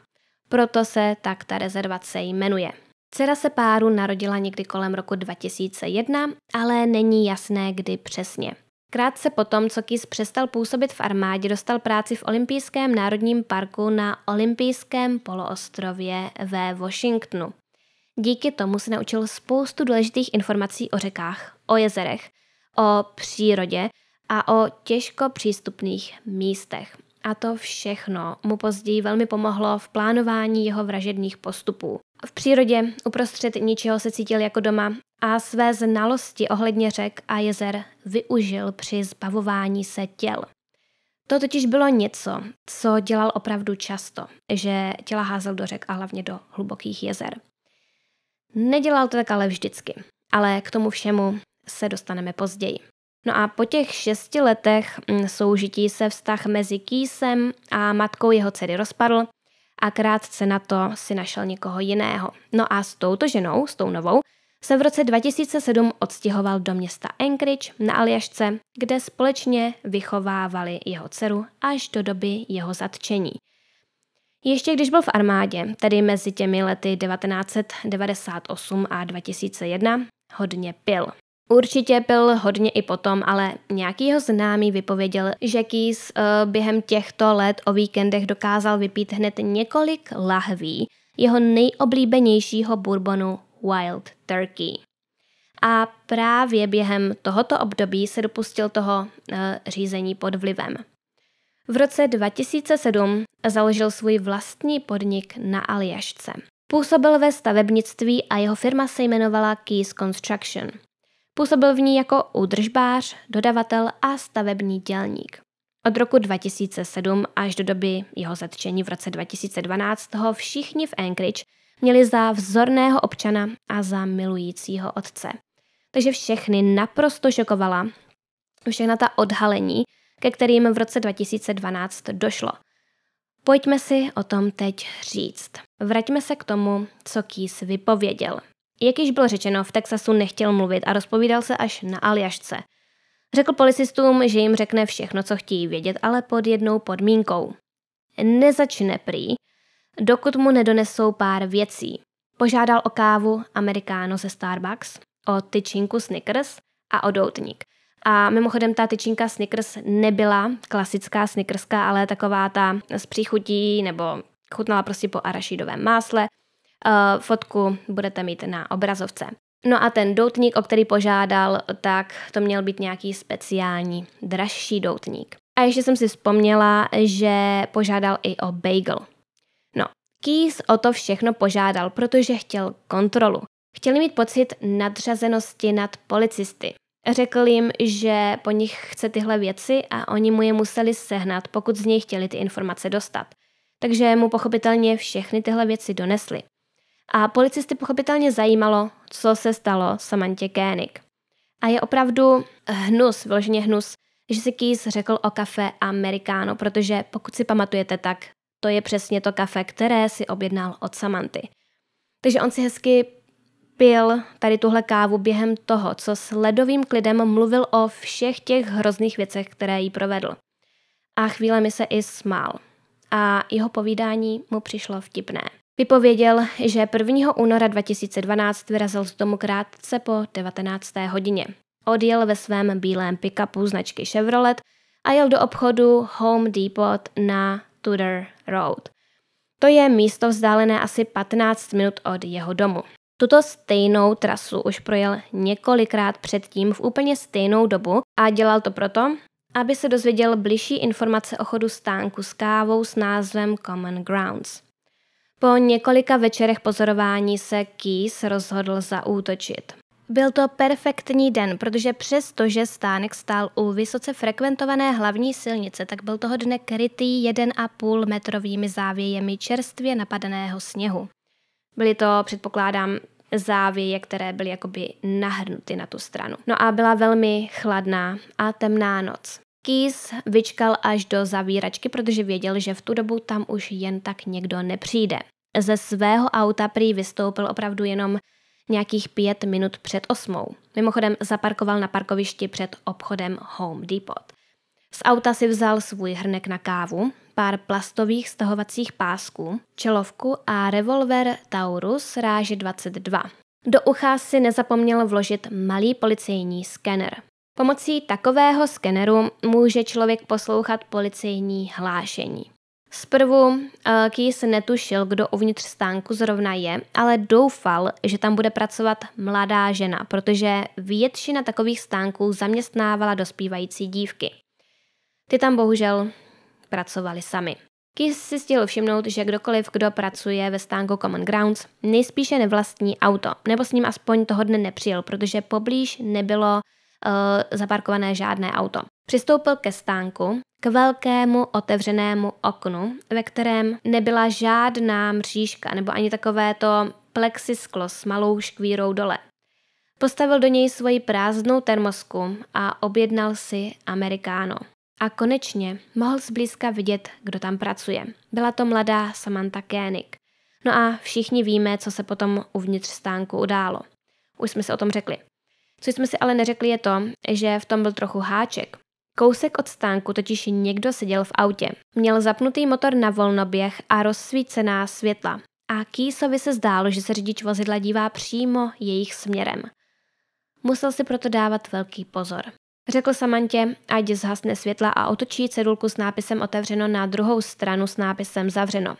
Proto se tak ta rezervace jmenuje. Dcera se páru narodila někdy kolem roku 2001, ale není jasné, kdy přesně. Krátce potom, co Kis přestal působit v armádě, dostal práci v Olympijském národním parku na Olympijském poloostrově ve Washingtonu. Díky tomu se naučil spoustu důležitých informací o řekách, o jezerech, o přírodě a o těžko přístupných místech. A to všechno mu později velmi pomohlo v plánování jeho vražedných postupů. V přírodě uprostřed ničeho se cítil jako doma a své znalosti ohledně řek a jezer využil při zbavování se těl. To totiž bylo něco, co dělal opravdu často, že těla házel do řek a hlavně do hlubokých jezer. Nedělal to tak ale vždycky, ale k tomu všemu se dostaneme později. No a po těch šesti letech mm, soužití se vztah mezi Kýsem a matkou jeho dcery rozpadl a krátce na to si našel někoho jiného. No a s touto ženou, s tou novou, se v roce 2007 odstěhoval do města Anchorage na Aljašce, kde společně vychovávali jeho dceru až do doby jeho zatčení. Ještě když byl v armádě, tedy mezi těmi lety 1998 a 2001, hodně pil. Určitě pil hodně i potom, ale nějaký jeho známý vypověděl, že Keys uh, během těchto let o víkendech dokázal vypít hned několik lahví jeho nejoblíbenějšího bourbonu Wild Turkey. A právě během tohoto období se dopustil toho uh, řízení pod vlivem. V roce 2007 založil svůj vlastní podnik na Aljašce. Působil ve stavebnictví a jeho firma se jmenovala Keys Construction. Působil v ní jako údržbář, dodavatel a stavební dělník. Od roku 2007 až do doby jeho zatčení v roce 2012 ho všichni v Anchorage měli za vzorného občana a za milujícího otce. Takže všechny naprosto šokovala všechna ta odhalení, ke kterým v roce 2012 došlo. Pojďme si o tom teď říct. Vraťme se k tomu, co Kýs vypověděl. Jak již bylo řečeno, v Texasu nechtěl mluvit a rozpovídal se až na Aljašce. Řekl policistům, že jim řekne všechno, co chtějí vědět, ale pod jednou podmínkou. Nezačne prý, dokud mu nedonesou pár věcí. Požádal o kávu amerikáno ze Starbucks, o tyčinku Snickers a o doutník. A mimochodem ta tyčinka Snickers nebyla klasická Snickerska, ale taková ta s příchutí nebo chutnala prostě po arašidovém másle – Eh, fotku budete mít na obrazovce. No a ten doutník, o který požádal, tak to měl být nějaký speciální, dražší doutník. A ještě jsem si vzpomněla, že požádal i o bagel. No, Keys o to všechno požádal, protože chtěl kontrolu. Chtěli mít pocit nadřazenosti nad policisty. Řekl jim, že po nich chce tyhle věci a oni mu je museli sehnat, pokud z něj chtěli ty informace dostat. Takže mu pochopitelně všechny tyhle věci donesli a policisty pochopitelně zajímalo, co se stalo Samantě Koenig. A je opravdu hnus, vyloženě hnus, že si Keys řekl o kafe Americano, protože pokud si pamatujete, tak to je přesně to kafe, které si objednal od Samanty. Takže on si hezky pil tady tuhle kávu během toho, co s ledovým klidem mluvil o všech těch hrozných věcech, které jí provedl. A chvíle mi se i smál. A jeho povídání mu přišlo vtipné. Vypověděl, že 1. února 2012 vyrazil z domu krátce po 19. hodině. Odjel ve svém bílém pickupu značky Chevrolet a jel do obchodu Home Depot na Tudor Road. To je místo vzdálené asi 15 minut od jeho domu. Tuto stejnou trasu už projel několikrát předtím v úplně stejnou dobu a dělal to proto, aby se dozvěděl bližší informace o chodu stánku s kávou s názvem Common Grounds. Po několika večerech pozorování se Kýs rozhodl zaútočit. Byl to perfektní den, protože přesto, že stánek stál u vysoce frekventované hlavní silnice, tak byl toho dne krytý 1,5 metrovými závějemi čerstvě napadeného sněhu. Byly to, předpokládám, závěje, které byly jakoby nahrnuty na tu stranu. No a byla velmi chladná a temná noc. Kýs vyčkal až do zavíračky, protože věděl, že v tu dobu tam už jen tak někdo nepřijde. Ze svého auta prý vystoupil opravdu jenom nějakých pět minut před osmou. Mimochodem zaparkoval na parkovišti před obchodem Home Depot. Z auta si vzal svůj hrnek na kávu, pár plastových stahovacích pásků, čelovku a revolver Taurus ráže 22. Do ucha si nezapomněl vložit malý policejní skener. Pomocí takového skeneru může člověk poslouchat policejní hlášení. Zprvu eh, Keys netušil, kdo uvnitř stánku zrovna je, ale doufal, že tam bude pracovat mladá žena, protože většina takových stánků zaměstnávala dospívající dívky. Ty tam bohužel pracovali sami. Keys si stihl všimnout, že kdokoliv, kdo pracuje ve stánku Common Grounds, nejspíše nevlastní auto, nebo s ním aspoň toho dne nepřijel, protože poblíž nebylo Eh, zaparkované žádné auto. Přistoupil ke stánku, k velkému otevřenému oknu, ve kterém nebyla žádná mřížka nebo ani takové to plexisklo s malou škvírou dole. Postavil do něj svoji prázdnou termosku a objednal si amerikáno. A konečně mohl zblízka vidět, kdo tam pracuje. Byla to mladá Samantha Koenig. No a všichni víme, co se potom uvnitř stánku událo. Už jsme se o tom řekli. Co jsme si ale neřekli je to, že v tom byl trochu háček. Kousek od stánku totiž někdo seděl v autě. Měl zapnutý motor na volnoběh a rozsvícená světla. A Kýsovi se zdálo, že se řidič vozidla dívá přímo jejich směrem. Musel si proto dávat velký pozor. Řekl Samantě, ať zhasne světla a otočí cedulku s nápisem otevřeno na druhou stranu s nápisem zavřeno.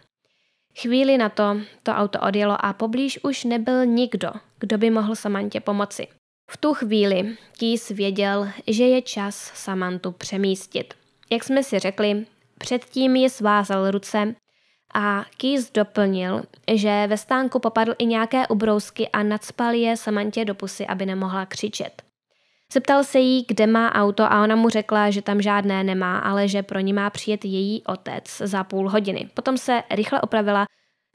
Chvíli na to to auto odjelo a poblíž už nebyl nikdo, kdo by mohl Samantě pomoci. V tu chvíli Kýs věděl, že je čas Samantu přemístit. Jak jsme si řekli, předtím ji svázal ruce a Kýs doplnil, že ve stánku popadl i nějaké ubrousky a nadspal je Samantě do pusy, aby nemohla křičet. Zeptal se jí, kde má auto a ona mu řekla, že tam žádné nemá, ale že pro ní má přijet její otec za půl hodiny. Potom se rychle opravila,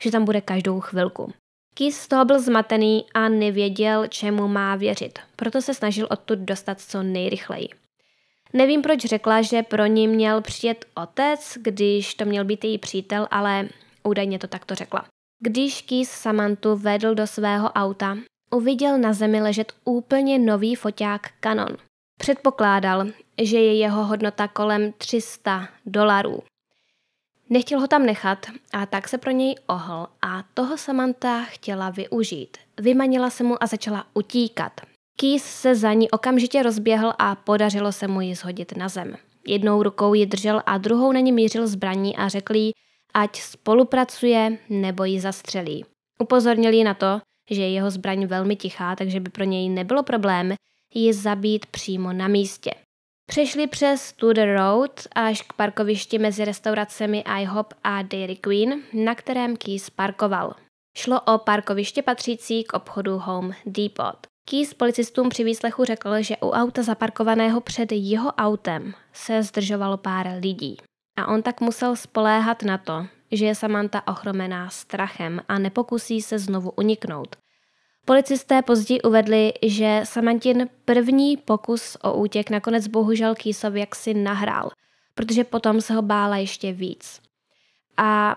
že tam bude každou chvilku. Kis z toho byl zmatený a nevěděl, čemu má věřit, proto se snažil odtud dostat co nejrychleji. Nevím, proč řekla, že pro ní měl přijet otec, když to měl být její přítel, ale údajně to takto řekla. Když Kis Samantu vedl do svého auta, uviděl na zemi ležet úplně nový foťák Canon. Předpokládal, že je jeho hodnota kolem 300 dolarů. Nechtěl ho tam nechat a tak se pro něj ohl a toho Samantha chtěla využít. Vymanila se mu a začala utíkat. Kýs se za ní okamžitě rozběhl a podařilo se mu ji zhodit na zem. Jednou rukou ji držel a druhou na ní mířil zbraní a řekl jí, ať spolupracuje nebo ji zastřelí. Upozornil ji na to, že je jeho zbraň velmi tichá, takže by pro něj nebylo problém ji zabít přímo na místě. Přešli přes Tudor Road až k parkovišti mezi restauracemi IHOP a Dairy Queen, na kterém Keys parkoval. Šlo o parkoviště patřící k obchodu Home Depot. Keys policistům při výslechu řekl, že u auta zaparkovaného před jeho autem se zdržovalo pár lidí. A on tak musel spoléhat na to, že je Samantha ochromená strachem a nepokusí se znovu uniknout, Policisté později uvedli, že Samantin první pokus o útěk nakonec bohužel Kýsov jaksi nahrál, protože potom se ho bála ještě víc. A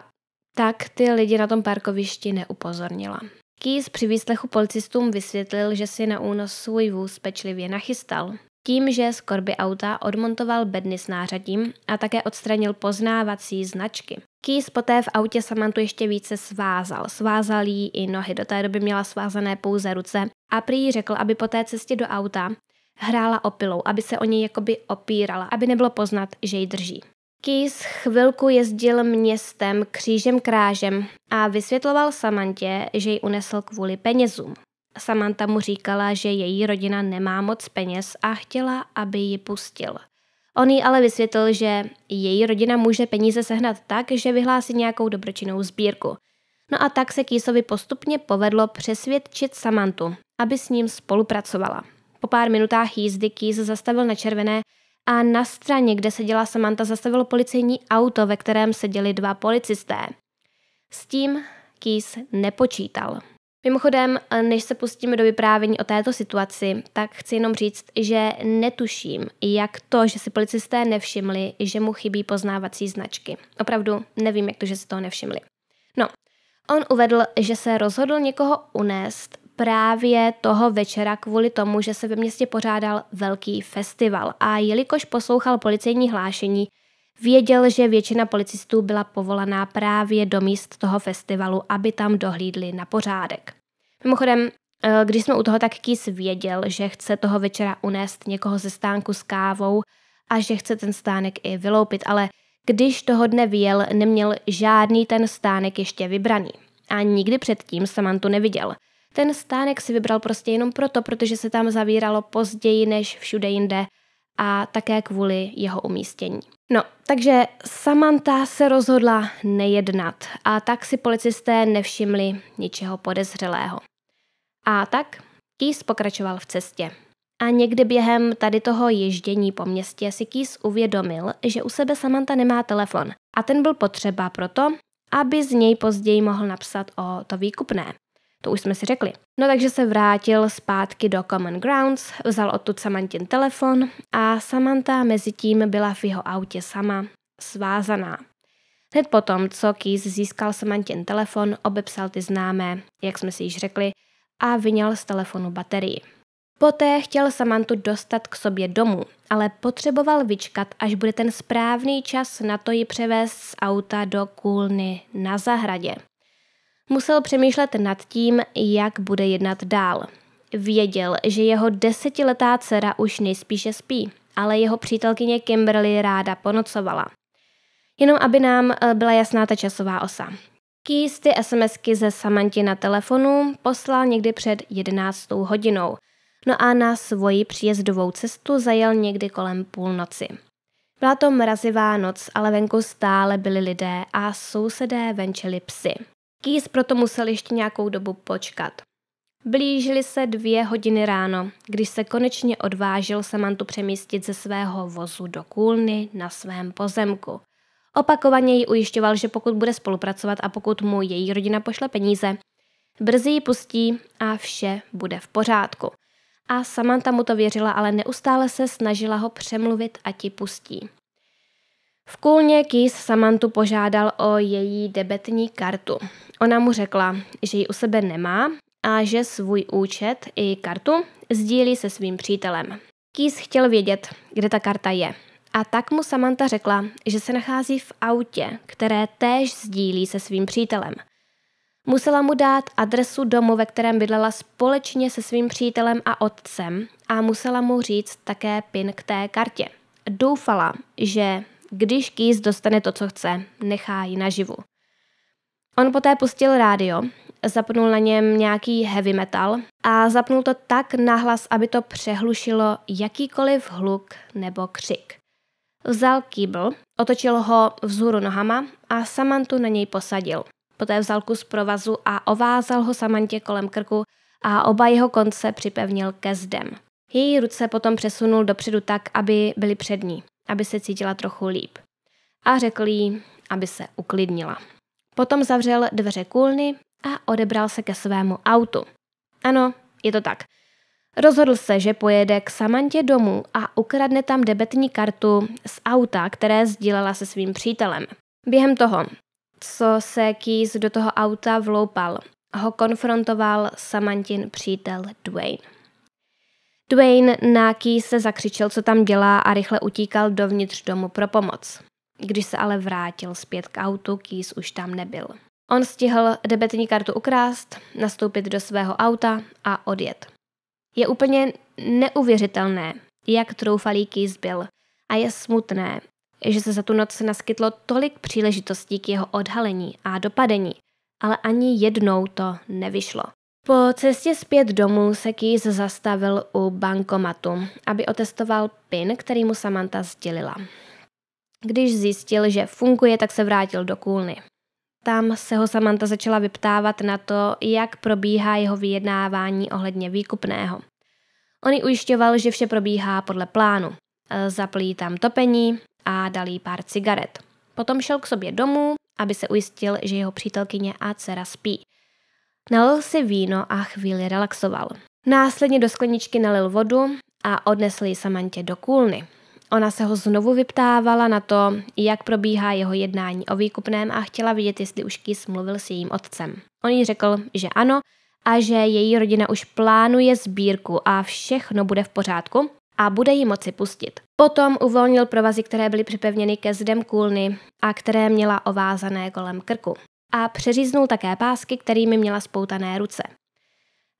tak ty lidi na tom parkovišti neupozornila. Kýs při výslechu policistům vysvětlil, že si na únos svůj vůz pečlivě nachystal. Tím, že z korby auta odmontoval bedny s nářadím a také odstranil poznávací značky. Kýs poté v autě Samantu ještě více svázal. Svázal jí i nohy, do té doby měla svázané pouze ruce a prý řekl, aby po té cestě do auta hrála opilou, aby se o něj jakoby opírala, aby nebylo poznat, že ji drží. Kýs chvilku jezdil městem křížem krážem a vysvětloval Samantě, že ji unesl kvůli penězům. Samanta mu říkala, že její rodina nemá moc peněz a chtěla, aby ji pustil. On jí ale vysvětlil, že její rodina může peníze sehnat tak, že vyhlásí nějakou dobročinnou sbírku. No a tak se Kýsovi postupně povedlo přesvědčit Samantu, aby s ním spolupracovala. Po pár minutách jízdy Kýs zastavil na červené a na straně, kde seděla Samantha, zastavilo policejní auto, ve kterém seděli dva policisté. S tím Kýs nepočítal. Mimochodem, než se pustíme do vyprávění o této situaci, tak chci jenom říct, že netuším, jak to, že si policisté nevšimli, že mu chybí poznávací značky. Opravdu nevím, jak to, že si toho nevšimli. No, on uvedl, že se rozhodl někoho unést právě toho večera kvůli tomu, že se ve městě pořádal velký festival a jelikož poslouchal policejní hlášení, Věděl, že většina policistů byla povolaná právě do míst toho festivalu, aby tam dohlídli na pořádek. Mimochodem, eh, když jsme u toho, tak Kis věděl, že chce toho večera unést někoho ze stánku s kávou a že chce ten stánek i vyloupit, ale když toho dne vyjel, neměl žádný ten stánek ještě vybraný. A nikdy předtím Samantu neviděl. Ten stánek si vybral prostě jenom proto, protože se tam zavíralo později než všude jinde – a také kvůli jeho umístění. No, takže Samantha se rozhodla nejednat a tak si policisté nevšimli ničeho podezřelého. A tak Kýs pokračoval v cestě. A někdy během tady toho ježdění po městě si Kýs uvědomil, že u sebe Samantha nemá telefon a ten byl potřeba proto, aby z něj později mohl napsat o to výkupné. To už jsme si řekli. No takže se vrátil zpátky do Common Grounds, vzal odtud Samantin telefon a Samantha mezi tím byla v jeho autě sama, svázaná. Hned potom, co Keys získal Samantin telefon, obepsal ty známé, jak jsme si již řekli, a vyněl z telefonu baterii. Poté chtěl Samantu dostat k sobě domů, ale potřeboval vyčkat, až bude ten správný čas na to ji převést z auta do kůlny na zahradě musel přemýšlet nad tím, jak bude jednat dál. Věděl, že jeho desetiletá dcera už nejspíše spí, ale jeho přítelkyně Kimberly ráda ponocovala. Jenom aby nám eh, byla jasná ta časová osa. Keys ty SMSky ze Samanti na telefonu poslal někdy před 11. hodinou, no a na svoji příjezdovou cestu zajel někdy kolem půlnoci. Byla to mrazivá noc, ale venku stále byli lidé a sousedé venčili psy. Kýs proto musel ještě nějakou dobu počkat. Blížily se dvě hodiny ráno, když se konečně odvážil Samantu přemístit ze svého vozu do kůlny na svém pozemku. Opakovaně ji ujišťoval, že pokud bude spolupracovat a pokud mu její rodina pošle peníze, brzy ji pustí a vše bude v pořádku. A Samantha mu to věřila, ale neustále se snažila ho přemluvit a ti pustí. V kůlně Kýs Samantu požádal o její debetní kartu. Ona mu řekla, že ji u sebe nemá a že svůj účet i kartu sdílí se svým přítelem. Kýs chtěl vědět, kde ta karta je. A tak mu Samantha řekla, že se nachází v autě, které též sdílí se svým přítelem. Musela mu dát adresu domu, ve kterém bydlela společně se svým přítelem a otcem a musela mu říct také pin k té kartě. Doufala, že když Kýs dostane to, co chce, nechá ji naživu. On poté pustil rádio, zapnul na něm nějaký heavy metal a zapnul to tak nahlas, aby to přehlušilo jakýkoliv hluk nebo křik. Vzal kýbl, otočil ho vzhůru nohama a Samantu na něj posadil. Poté vzal kus provazu a ovázal ho Samantě kolem krku a oba jeho konce připevnil ke zdem. Její ruce potom přesunul dopředu tak, aby byly před ní, aby se cítila trochu líp. A řekl jí, aby se uklidnila. Potom zavřel dveře kůlny a odebral se ke svému autu. Ano, je to tak. Rozhodl se, že pojede k Samantě domů a ukradne tam debetní kartu z auta, které sdílela se svým přítelem. Během toho, co se Keys do toho auta vloupal, ho konfrontoval Samantin přítel Dwayne. Dwayne na Keys se zakřičel, co tam dělá a rychle utíkal dovnitř domu pro pomoc. Když se ale vrátil zpět k autu, Kýs už tam nebyl. On stihl debetní kartu ukrást, nastoupit do svého auta a odjet. Je úplně neuvěřitelné, jak troufalý Kýs byl a je smutné, že se za tu noc naskytlo tolik příležitostí k jeho odhalení a dopadení, ale ani jednou to nevyšlo. Po cestě zpět domů se Kýs zastavil u bankomatu, aby otestoval PIN, který mu Samantha sdělila. Když zjistil, že funguje, tak se vrátil do kůlny. Tam se ho Samantha začala vyptávat na to, jak probíhá jeho vyjednávání ohledně výkupného. On ji ujišťoval, že vše probíhá podle plánu. E, zaplí tam topení a dal jí pár cigaret. Potom šel k sobě domů, aby se ujistil, že jeho přítelkyně a dcera spí. Nalil si víno a chvíli relaxoval. Následně do skleničky nalil vodu a odnesl ji Samantě do kůlny. Ona se ho znovu vyptávala na to, jak probíhá jeho jednání o výkupném a chtěla vidět, jestli už Kis mluvil s jejím otcem. On jí řekl, že ano a že její rodina už plánuje sbírku a všechno bude v pořádku a bude ji moci pustit. Potom uvolnil provazy, které byly připevněny ke zdem kůlny a které měla ovázané kolem krku. A přeříznul také pásky, kterými měla spoutané ruce.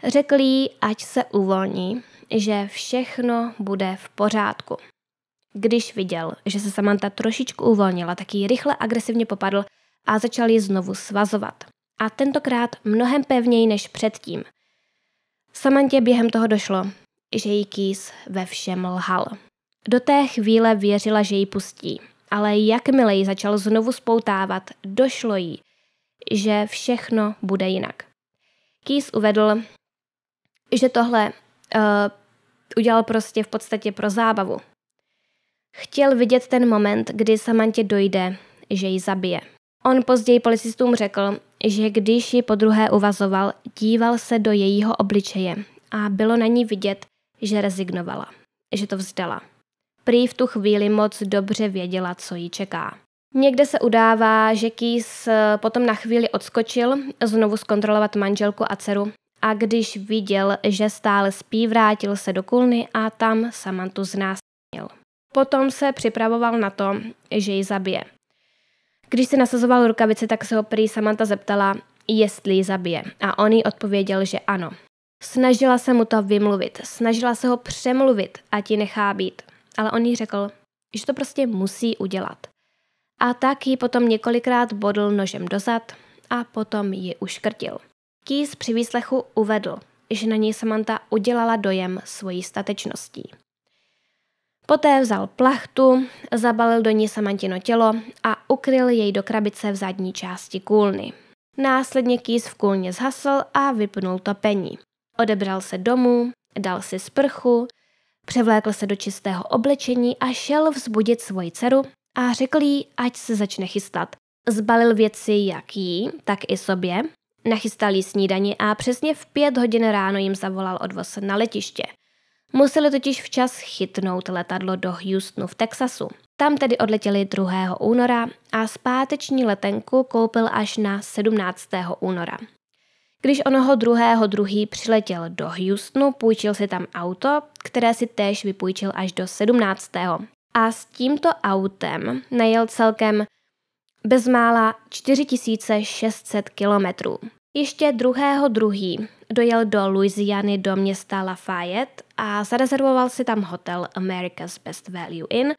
Řekl jí, ať se uvolní, že všechno bude v pořádku. Když viděl, že se Samantha trošičku uvolnila, tak ji rychle agresivně popadl a začal ji znovu svazovat. A tentokrát mnohem pevněji než předtím. Samantě během toho došlo, že jí Kýs ve všem lhal. Do té chvíle věřila, že ji pustí, ale jakmile ji začal znovu spoutávat, došlo jí, že všechno bude jinak. Kýs uvedl, že tohle uh, udělal prostě v podstatě pro zábavu, Chtěl vidět ten moment, kdy Samantě dojde, že ji zabije. On později policistům řekl, že když ji po druhé uvazoval, díval se do jejího obličeje a bylo na ní vidět, že rezignovala, že to vzdala. Prý v tu chvíli moc dobře věděla, co ji čeká. Někde se udává, že Kýs eh, potom na chvíli odskočil znovu zkontrolovat manželku a dceru a když viděl, že stále spí, vrátil se do kulny a tam Samantu znásilnil. Potom se připravoval na to, že ji zabije. Když si nasazoval rukavice, tak se ho prý Samantha zeptala, jestli ji zabije. A on jí odpověděl, že ano. Snažila se mu to vymluvit, snažila se ho přemluvit, ať ji nechá být. Ale on jí řekl, že to prostě musí udělat. A tak ji potom několikrát bodl nožem dozad a potom ji uškrtil. Kýz při výslechu uvedl, že na něj Samantha udělala dojem svojí statečností. Poté vzal plachtu, zabalil do ní samantino tělo a ukryl jej do krabice v zadní části kůlny. Následně kýs v kůlně zhasl a vypnul topení. Odebral se domů, dal si sprchu, převlékl se do čistého oblečení a šel vzbudit svoji dceru a řekl jí, ať se začne chystat. Zbalil věci jak jí, tak i sobě, nachystal jí snídani a přesně v pět hodin ráno jim zavolal odvoz na letiště – Museli totiž včas chytnout letadlo do Houstonu v Texasu. Tam tedy odletěli 2. února a zpáteční letenku koupil až na 17. února. Když onoho druhého druhý přiletěl do Houstonu, půjčil si tam auto, které si též vypůjčil až do 17. A s tímto autem najel celkem bezmála 4600 kilometrů. Ještě druhého druhý dojel do Louisiany do města Lafayette a zarezervoval si tam hotel America's Best Value Inn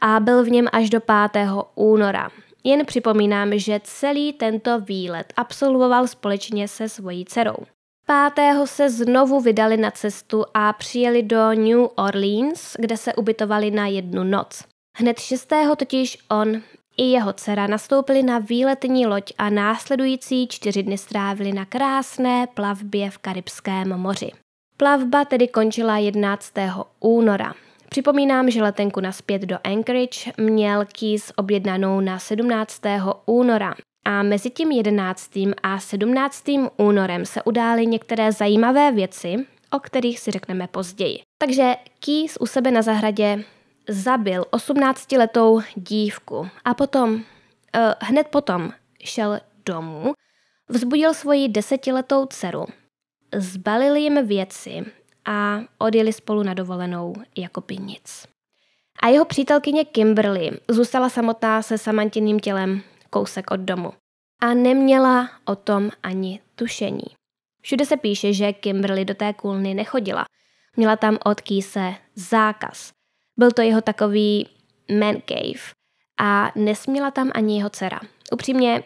a byl v něm až do 5. února. Jen připomínám, že celý tento výlet absolvoval společně se svojí dcerou. 5. se znovu vydali na cestu a přijeli do New Orleans, kde se ubytovali na jednu noc. Hned 6. totiž on i jeho dcera nastoupili na výletní loď a následující čtyři dny strávili na krásné plavbě v Karibském moři. Plavba tedy končila 11. února. Připomínám, že letenku naspět do Anchorage měl Keys objednanou na 17. února. A mezi tím 11. a 17. únorem se udály některé zajímavé věci, o kterých si řekneme později. Takže Keys u sebe na zahradě zabil 18-letou dívku a potom, eh, hned potom šel domů, vzbudil svoji desetiletou dceru, zbalil jim věci a odjeli spolu na dovolenou jako by nic. A jeho přítelkyně Kimberly zůstala samotná se samantinným tělem kousek od domu a neměla o tom ani tušení. Všude se píše, že Kimberly do té kulny nechodila. Měla tam od kýse zákaz – byl to jeho takový man cave a nesměla tam ani jeho dcera. Upřímně,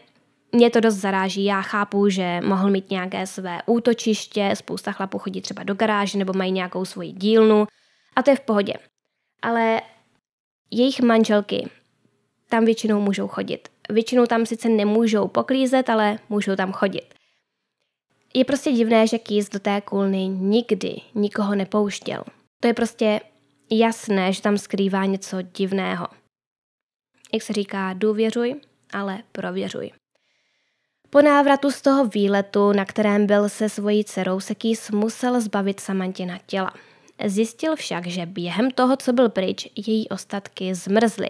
mě to dost zaráží. Já chápu, že mohl mít nějaké své útočiště, spousta chlapů chodí třeba do garáže nebo mají nějakou svoji dílnu a to je v pohodě. Ale jejich manželky tam většinou můžou chodit. Většinou tam sice nemůžou poklízet, ale můžou tam chodit. Je prostě divné, že Kýs do té kulny nikdy nikoho nepouštěl. To je prostě jasné, že tam skrývá něco divného. Jak se říká, důvěřuj, ale prověřuj. Po návratu z toho výletu, na kterém byl se svojí dcerou, se Kýs musel zbavit Samantina těla. Zjistil však, že během toho, co byl pryč, její ostatky zmrzly.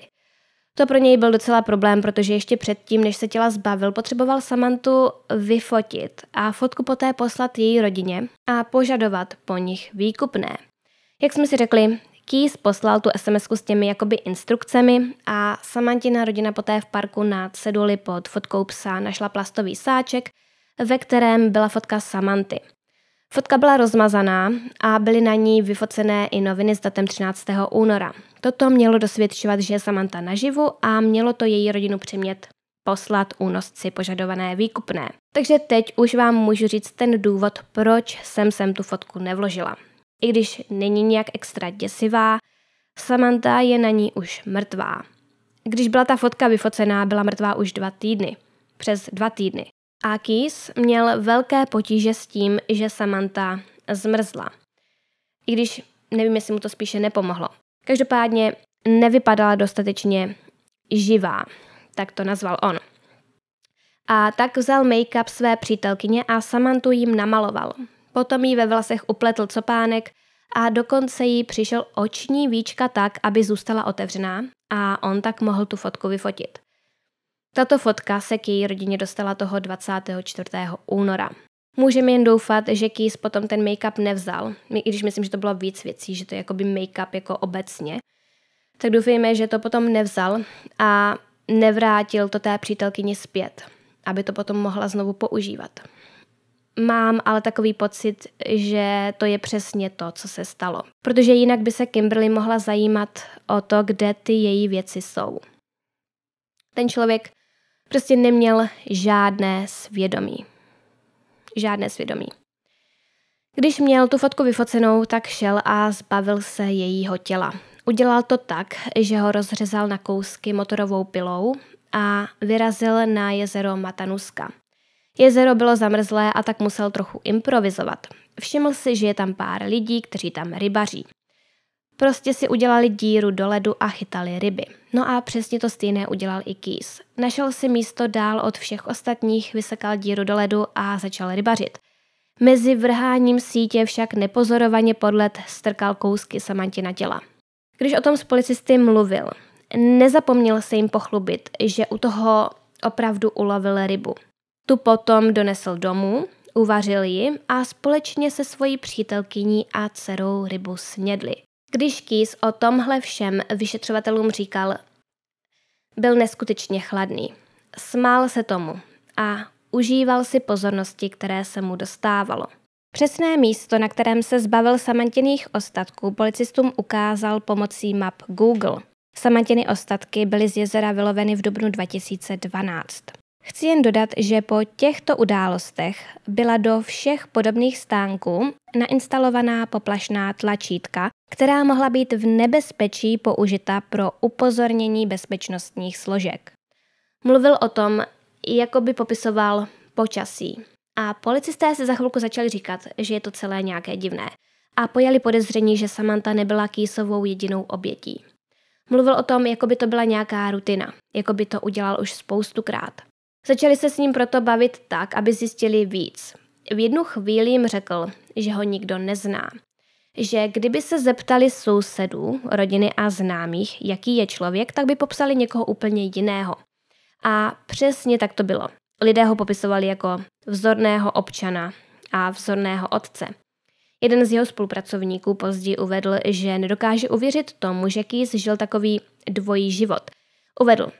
To pro něj byl docela problém, protože ještě předtím, než se těla zbavil, potřeboval Samantu vyfotit a fotku poté poslat její rodině a požadovat po nich výkupné. Jak jsme si řekli, Kýs poslal tu sms s těmi jakoby instrukcemi a Samantina rodina poté v parku na ceduli pod fotkou psa našla plastový sáček, ve kterém byla fotka Samanty. Fotka byla rozmazaná a byly na ní vyfocené i noviny s datem 13. února. Toto mělo dosvědčovat, že je Samantha naživu a mělo to její rodinu přimět poslat únosci požadované výkupné. Takže teď už vám můžu říct ten důvod, proč jsem sem tu fotku nevložila. I když není nějak extra děsivá, Samantha je na ní už mrtvá. Když byla ta fotka vyfocená, byla mrtvá už dva týdny. Přes dva týdny. Akis měl velké potíže s tím, že Samantha zmrzla. I když nevím, jestli mu to spíše nepomohlo. Každopádně nevypadala dostatečně živá, tak to nazval on. A tak vzal make-up své přítelkyně a Samantu jim namaloval. Potom jí ve vlasech upletl copánek a dokonce jí přišel oční víčka tak, aby zůstala otevřená a on tak mohl tu fotku vyfotit. Tato fotka se k její rodině dostala toho 24. února. Můžeme jen doufat, že Keys potom ten make-up nevzal, i když myslím, že to bylo víc věcí, že to je jakoby make-up jako obecně. Tak doufejme, že to potom nevzal a nevrátil to té přítelkyni zpět, aby to potom mohla znovu používat. Mám ale takový pocit, že to je přesně to, co se stalo. Protože jinak by se Kimberly mohla zajímat o to, kde ty její věci jsou. Ten člověk prostě neměl žádné svědomí. Žádné svědomí. Když měl tu fotku vyfocenou, tak šel a zbavil se jejího těla. Udělal to tak, že ho rozřezal na kousky motorovou pilou a vyrazil na jezero Matanuska. Jezero bylo zamrzlé a tak musel trochu improvizovat. Všiml si, že je tam pár lidí, kteří tam rybaří. Prostě si udělali díru do ledu a chytali ryby. No a přesně to stejné udělal i Kýs. Našel si místo dál od všech ostatních, vysekal díru do ledu a začal rybařit. Mezi vrháním sítě však nepozorovaně led strkal kousky Samantina těla. Když o tom s policisty mluvil, nezapomněl se jim pochlubit, že u toho opravdu ulovil rybu – tu potom donesl domů, uvařil ji a společně se svojí přítelkyní a dcerou rybu snědli. Když Kýs o tomhle všem vyšetřovatelům říkal, byl neskutečně chladný. Smál se tomu a užíval si pozornosti, které se mu dostávalo. Přesné místo, na kterém se zbavil samantěných ostatků, policistům ukázal pomocí map Google. Samantěny ostatky byly z jezera vyloveny v dubnu 2012. Chci jen dodat, že po těchto událostech byla do všech podobných stánků nainstalovaná poplašná tlačítka, která mohla být v nebezpečí použita pro upozornění bezpečnostních složek. Mluvil o tom, jako by popisoval počasí. A policisté se za chvilku začali říkat, že je to celé nějaké divné a pojali podezření, že Samantha nebyla Kýsovou jedinou obětí. Mluvil o tom, jako by to byla nějaká rutina, jako by to udělal už spoustukrát. Začali se s ním proto bavit tak, aby zjistili víc. V jednu chvíli jim řekl, že ho nikdo nezná. Že kdyby se zeptali sousedů, rodiny a známých, jaký je člověk, tak by popsali někoho úplně jiného. A přesně tak to bylo. Lidé ho popisovali jako vzorného občana a vzorného otce. Jeden z jeho spolupracovníků později uvedl, že nedokáže uvěřit tomu, že Kýs žil takový dvojí život. Uvedl,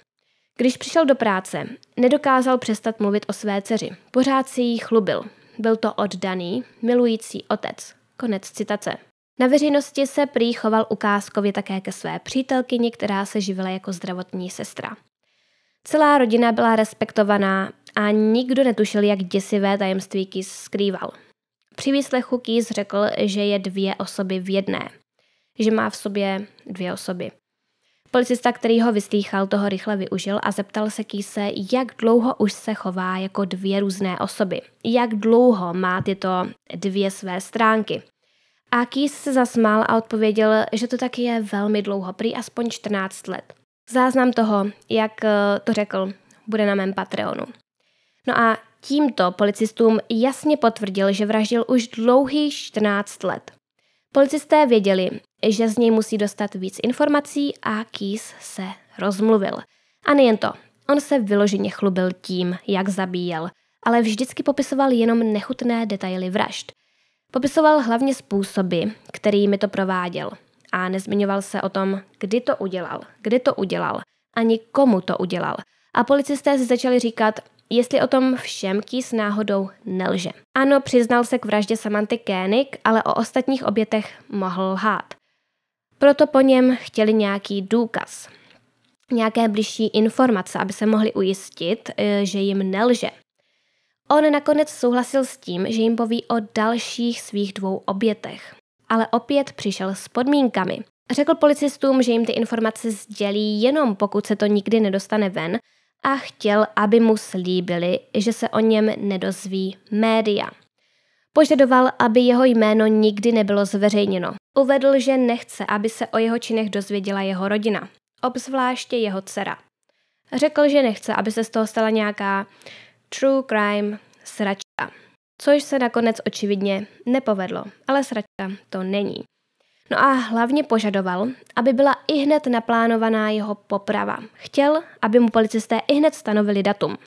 když přišel do práce, nedokázal přestat mluvit o své dceři. Pořád si jí chlubil. Byl to oddaný, milující otec. Konec citace. Na veřejnosti se prý choval ukázkově také ke své přítelkyni, která se živila jako zdravotní sestra. Celá rodina byla respektovaná a nikdo netušil, jak děsivé tajemství kis skrýval. Při výslechu Kis řekl, že je dvě osoby v jedné, že má v sobě dvě osoby – Policista, který ho vyslýchal, toho rychle využil a zeptal se Kýse, jak dlouho už se chová jako dvě různé osoby. Jak dlouho má tyto dvě své stránky. A Kýs se zasmál a odpověděl, že to taky je velmi dlouho, prý aspoň 14 let. Záznam toho, jak eh, to řekl, bude na mém Patreonu. No a tímto policistům jasně potvrdil, že vraždil už dlouhý 14 let. Policisté věděli, že z něj musí dostat víc informací a Kýs se rozmluvil. A nejen to, on se vyloženě chlubil tím, jak zabíjel, ale vždycky popisoval jenom nechutné detaily vražd. Popisoval hlavně způsoby, kterými to prováděl a nezmiňoval se o tom, kdy to udělal, kdy to udělal, ani komu to udělal. A policisté si začali říkat, jestli o tom všem Kýs náhodou nelže. Ano, přiznal se k vraždě Samanty Koenig, ale o ostatních obětech mohl lhát. Proto po něm chtěli nějaký důkaz, nějaké blížší informace, aby se mohli ujistit, e, že jim nelže. On nakonec souhlasil s tím, že jim poví o dalších svých dvou obětech. Ale opět přišel s podmínkami. Řekl policistům, že jim ty informace sdělí jenom pokud se to nikdy nedostane ven a chtěl, aby mu slíbili, že se o něm nedozví média. Požadoval, aby jeho jméno nikdy nebylo zveřejněno. Uvedl, že nechce, aby se o jeho činech dozvěděla jeho rodina, obzvláště jeho dcera. Řekl, že nechce, aby se z toho stala nějaká true crime sračka, což se nakonec očividně nepovedlo, ale sračka to není. No a hlavně požadoval, aby byla i hned naplánovaná jeho poprava. Chtěl, aby mu policisté i hned stanovili datum.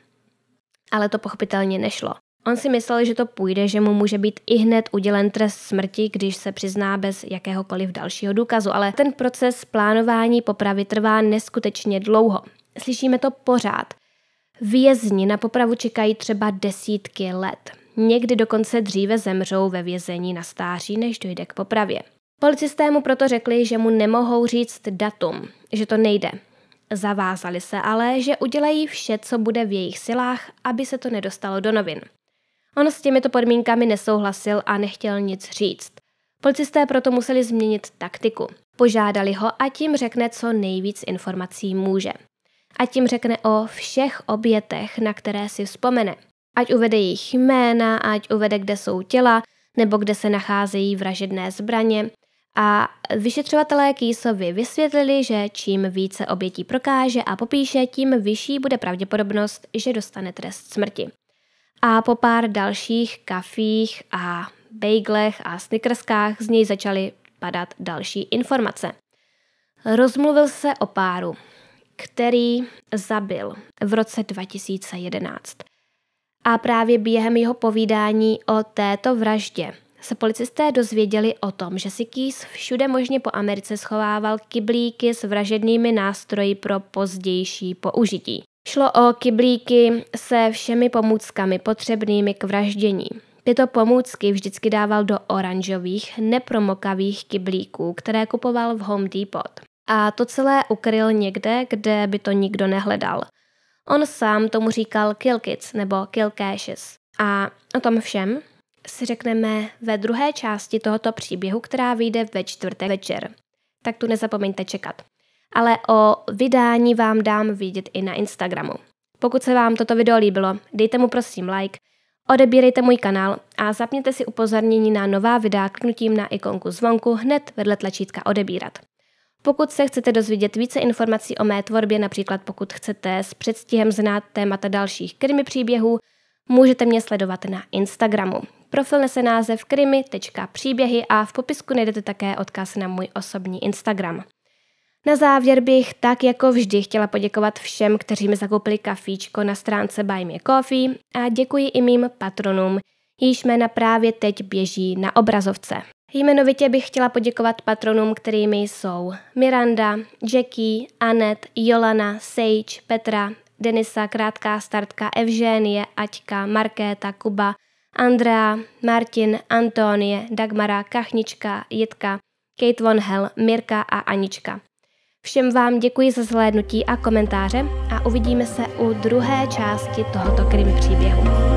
Ale to pochopitelně nešlo. On si myslel, že to půjde, že mu může být i hned udělen trest smrti, když se přizná bez jakéhokoliv dalšího důkazu, ale ten proces plánování popravy trvá neskutečně dlouho. Slyšíme to pořád. Vězni na popravu čekají třeba desítky let. Někdy dokonce dříve zemřou ve vězení na stáří, než dojde k popravě. Policisté mu proto řekli, že mu nemohou říct datum, že to nejde. Zavázali se ale, že udělají vše, co bude v jejich silách, aby se to nedostalo do novin. On s těmito podmínkami nesouhlasil a nechtěl nic říct. Policisté proto museli změnit taktiku. Požádali ho, a tím řekne co nejvíc informací může. A tím řekne o všech obětech, na které si vzpomene. Ať uvede jejich jména, ať uvede, kde jsou těla, nebo kde se nacházejí vražedné zbraně, a vyšetřovatelé Kýsovi vysvětlili, že čím více obětí prokáže a popíše, tím vyšší bude pravděpodobnost, že dostane trest smrti. A po pár dalších kafích a bejglech a snickerskách z něj začaly padat další informace. Rozmluvil se o páru, který zabil v roce 2011. A právě během jeho povídání o této vraždě se policisté dozvěděli o tom, že si Keys všude možně po Americe schovával kyblíky s vražednými nástroji pro pozdější použití. Šlo o kyblíky se všemi pomůckami potřebnými k vraždění. Tyto pomůcky vždycky dával do oranžových, nepromokavých kyblíků, které kupoval v Home Depot. A to celé ukryl někde, kde by to nikdo nehledal. On sám tomu říkal kill kids nebo kill caches. A o tom všem si řekneme ve druhé části tohoto příběhu, která vyjde ve čtvrtek večer. Tak tu nezapomeňte čekat. Ale o vydání vám dám vidět i na Instagramu. Pokud se vám toto video líbilo, dejte mu prosím like, odebírejte můj kanál a zapněte si upozornění na nová videa kliknutím na ikonku zvonku hned vedle tlačítka odebírat. Pokud se chcete dozvědět více informací o mé tvorbě, například pokud chcete s předstihem znát témata dalších krimi příběhů, můžete mě sledovat na Instagramu. Profil nese název krimi.příběhy a v popisku najdete také odkaz na můj osobní Instagram. Na závěr bych tak jako vždy chtěla poděkovat všem, kteří mi zakoupili kafíčko na stránce Buy Me Coffee a děkuji i mým patronům, jejíž jména právě teď běží na obrazovce. Jmenovitě bych chtěla poděkovat patronům, kterými jsou Miranda, Jackie, Anet, Jolana, Sage, Petra, Denisa, Krátká startka, Evženie, Aťka, Markéta, Kuba – Andrea, Martin, Antonie, Dagmara, Kachnička, Jitka, Kate Von Hell, Mirka a Anička. Všem vám děkuji za zhlédnutí a komentáře a uvidíme se u druhé části tohoto krim příběhu.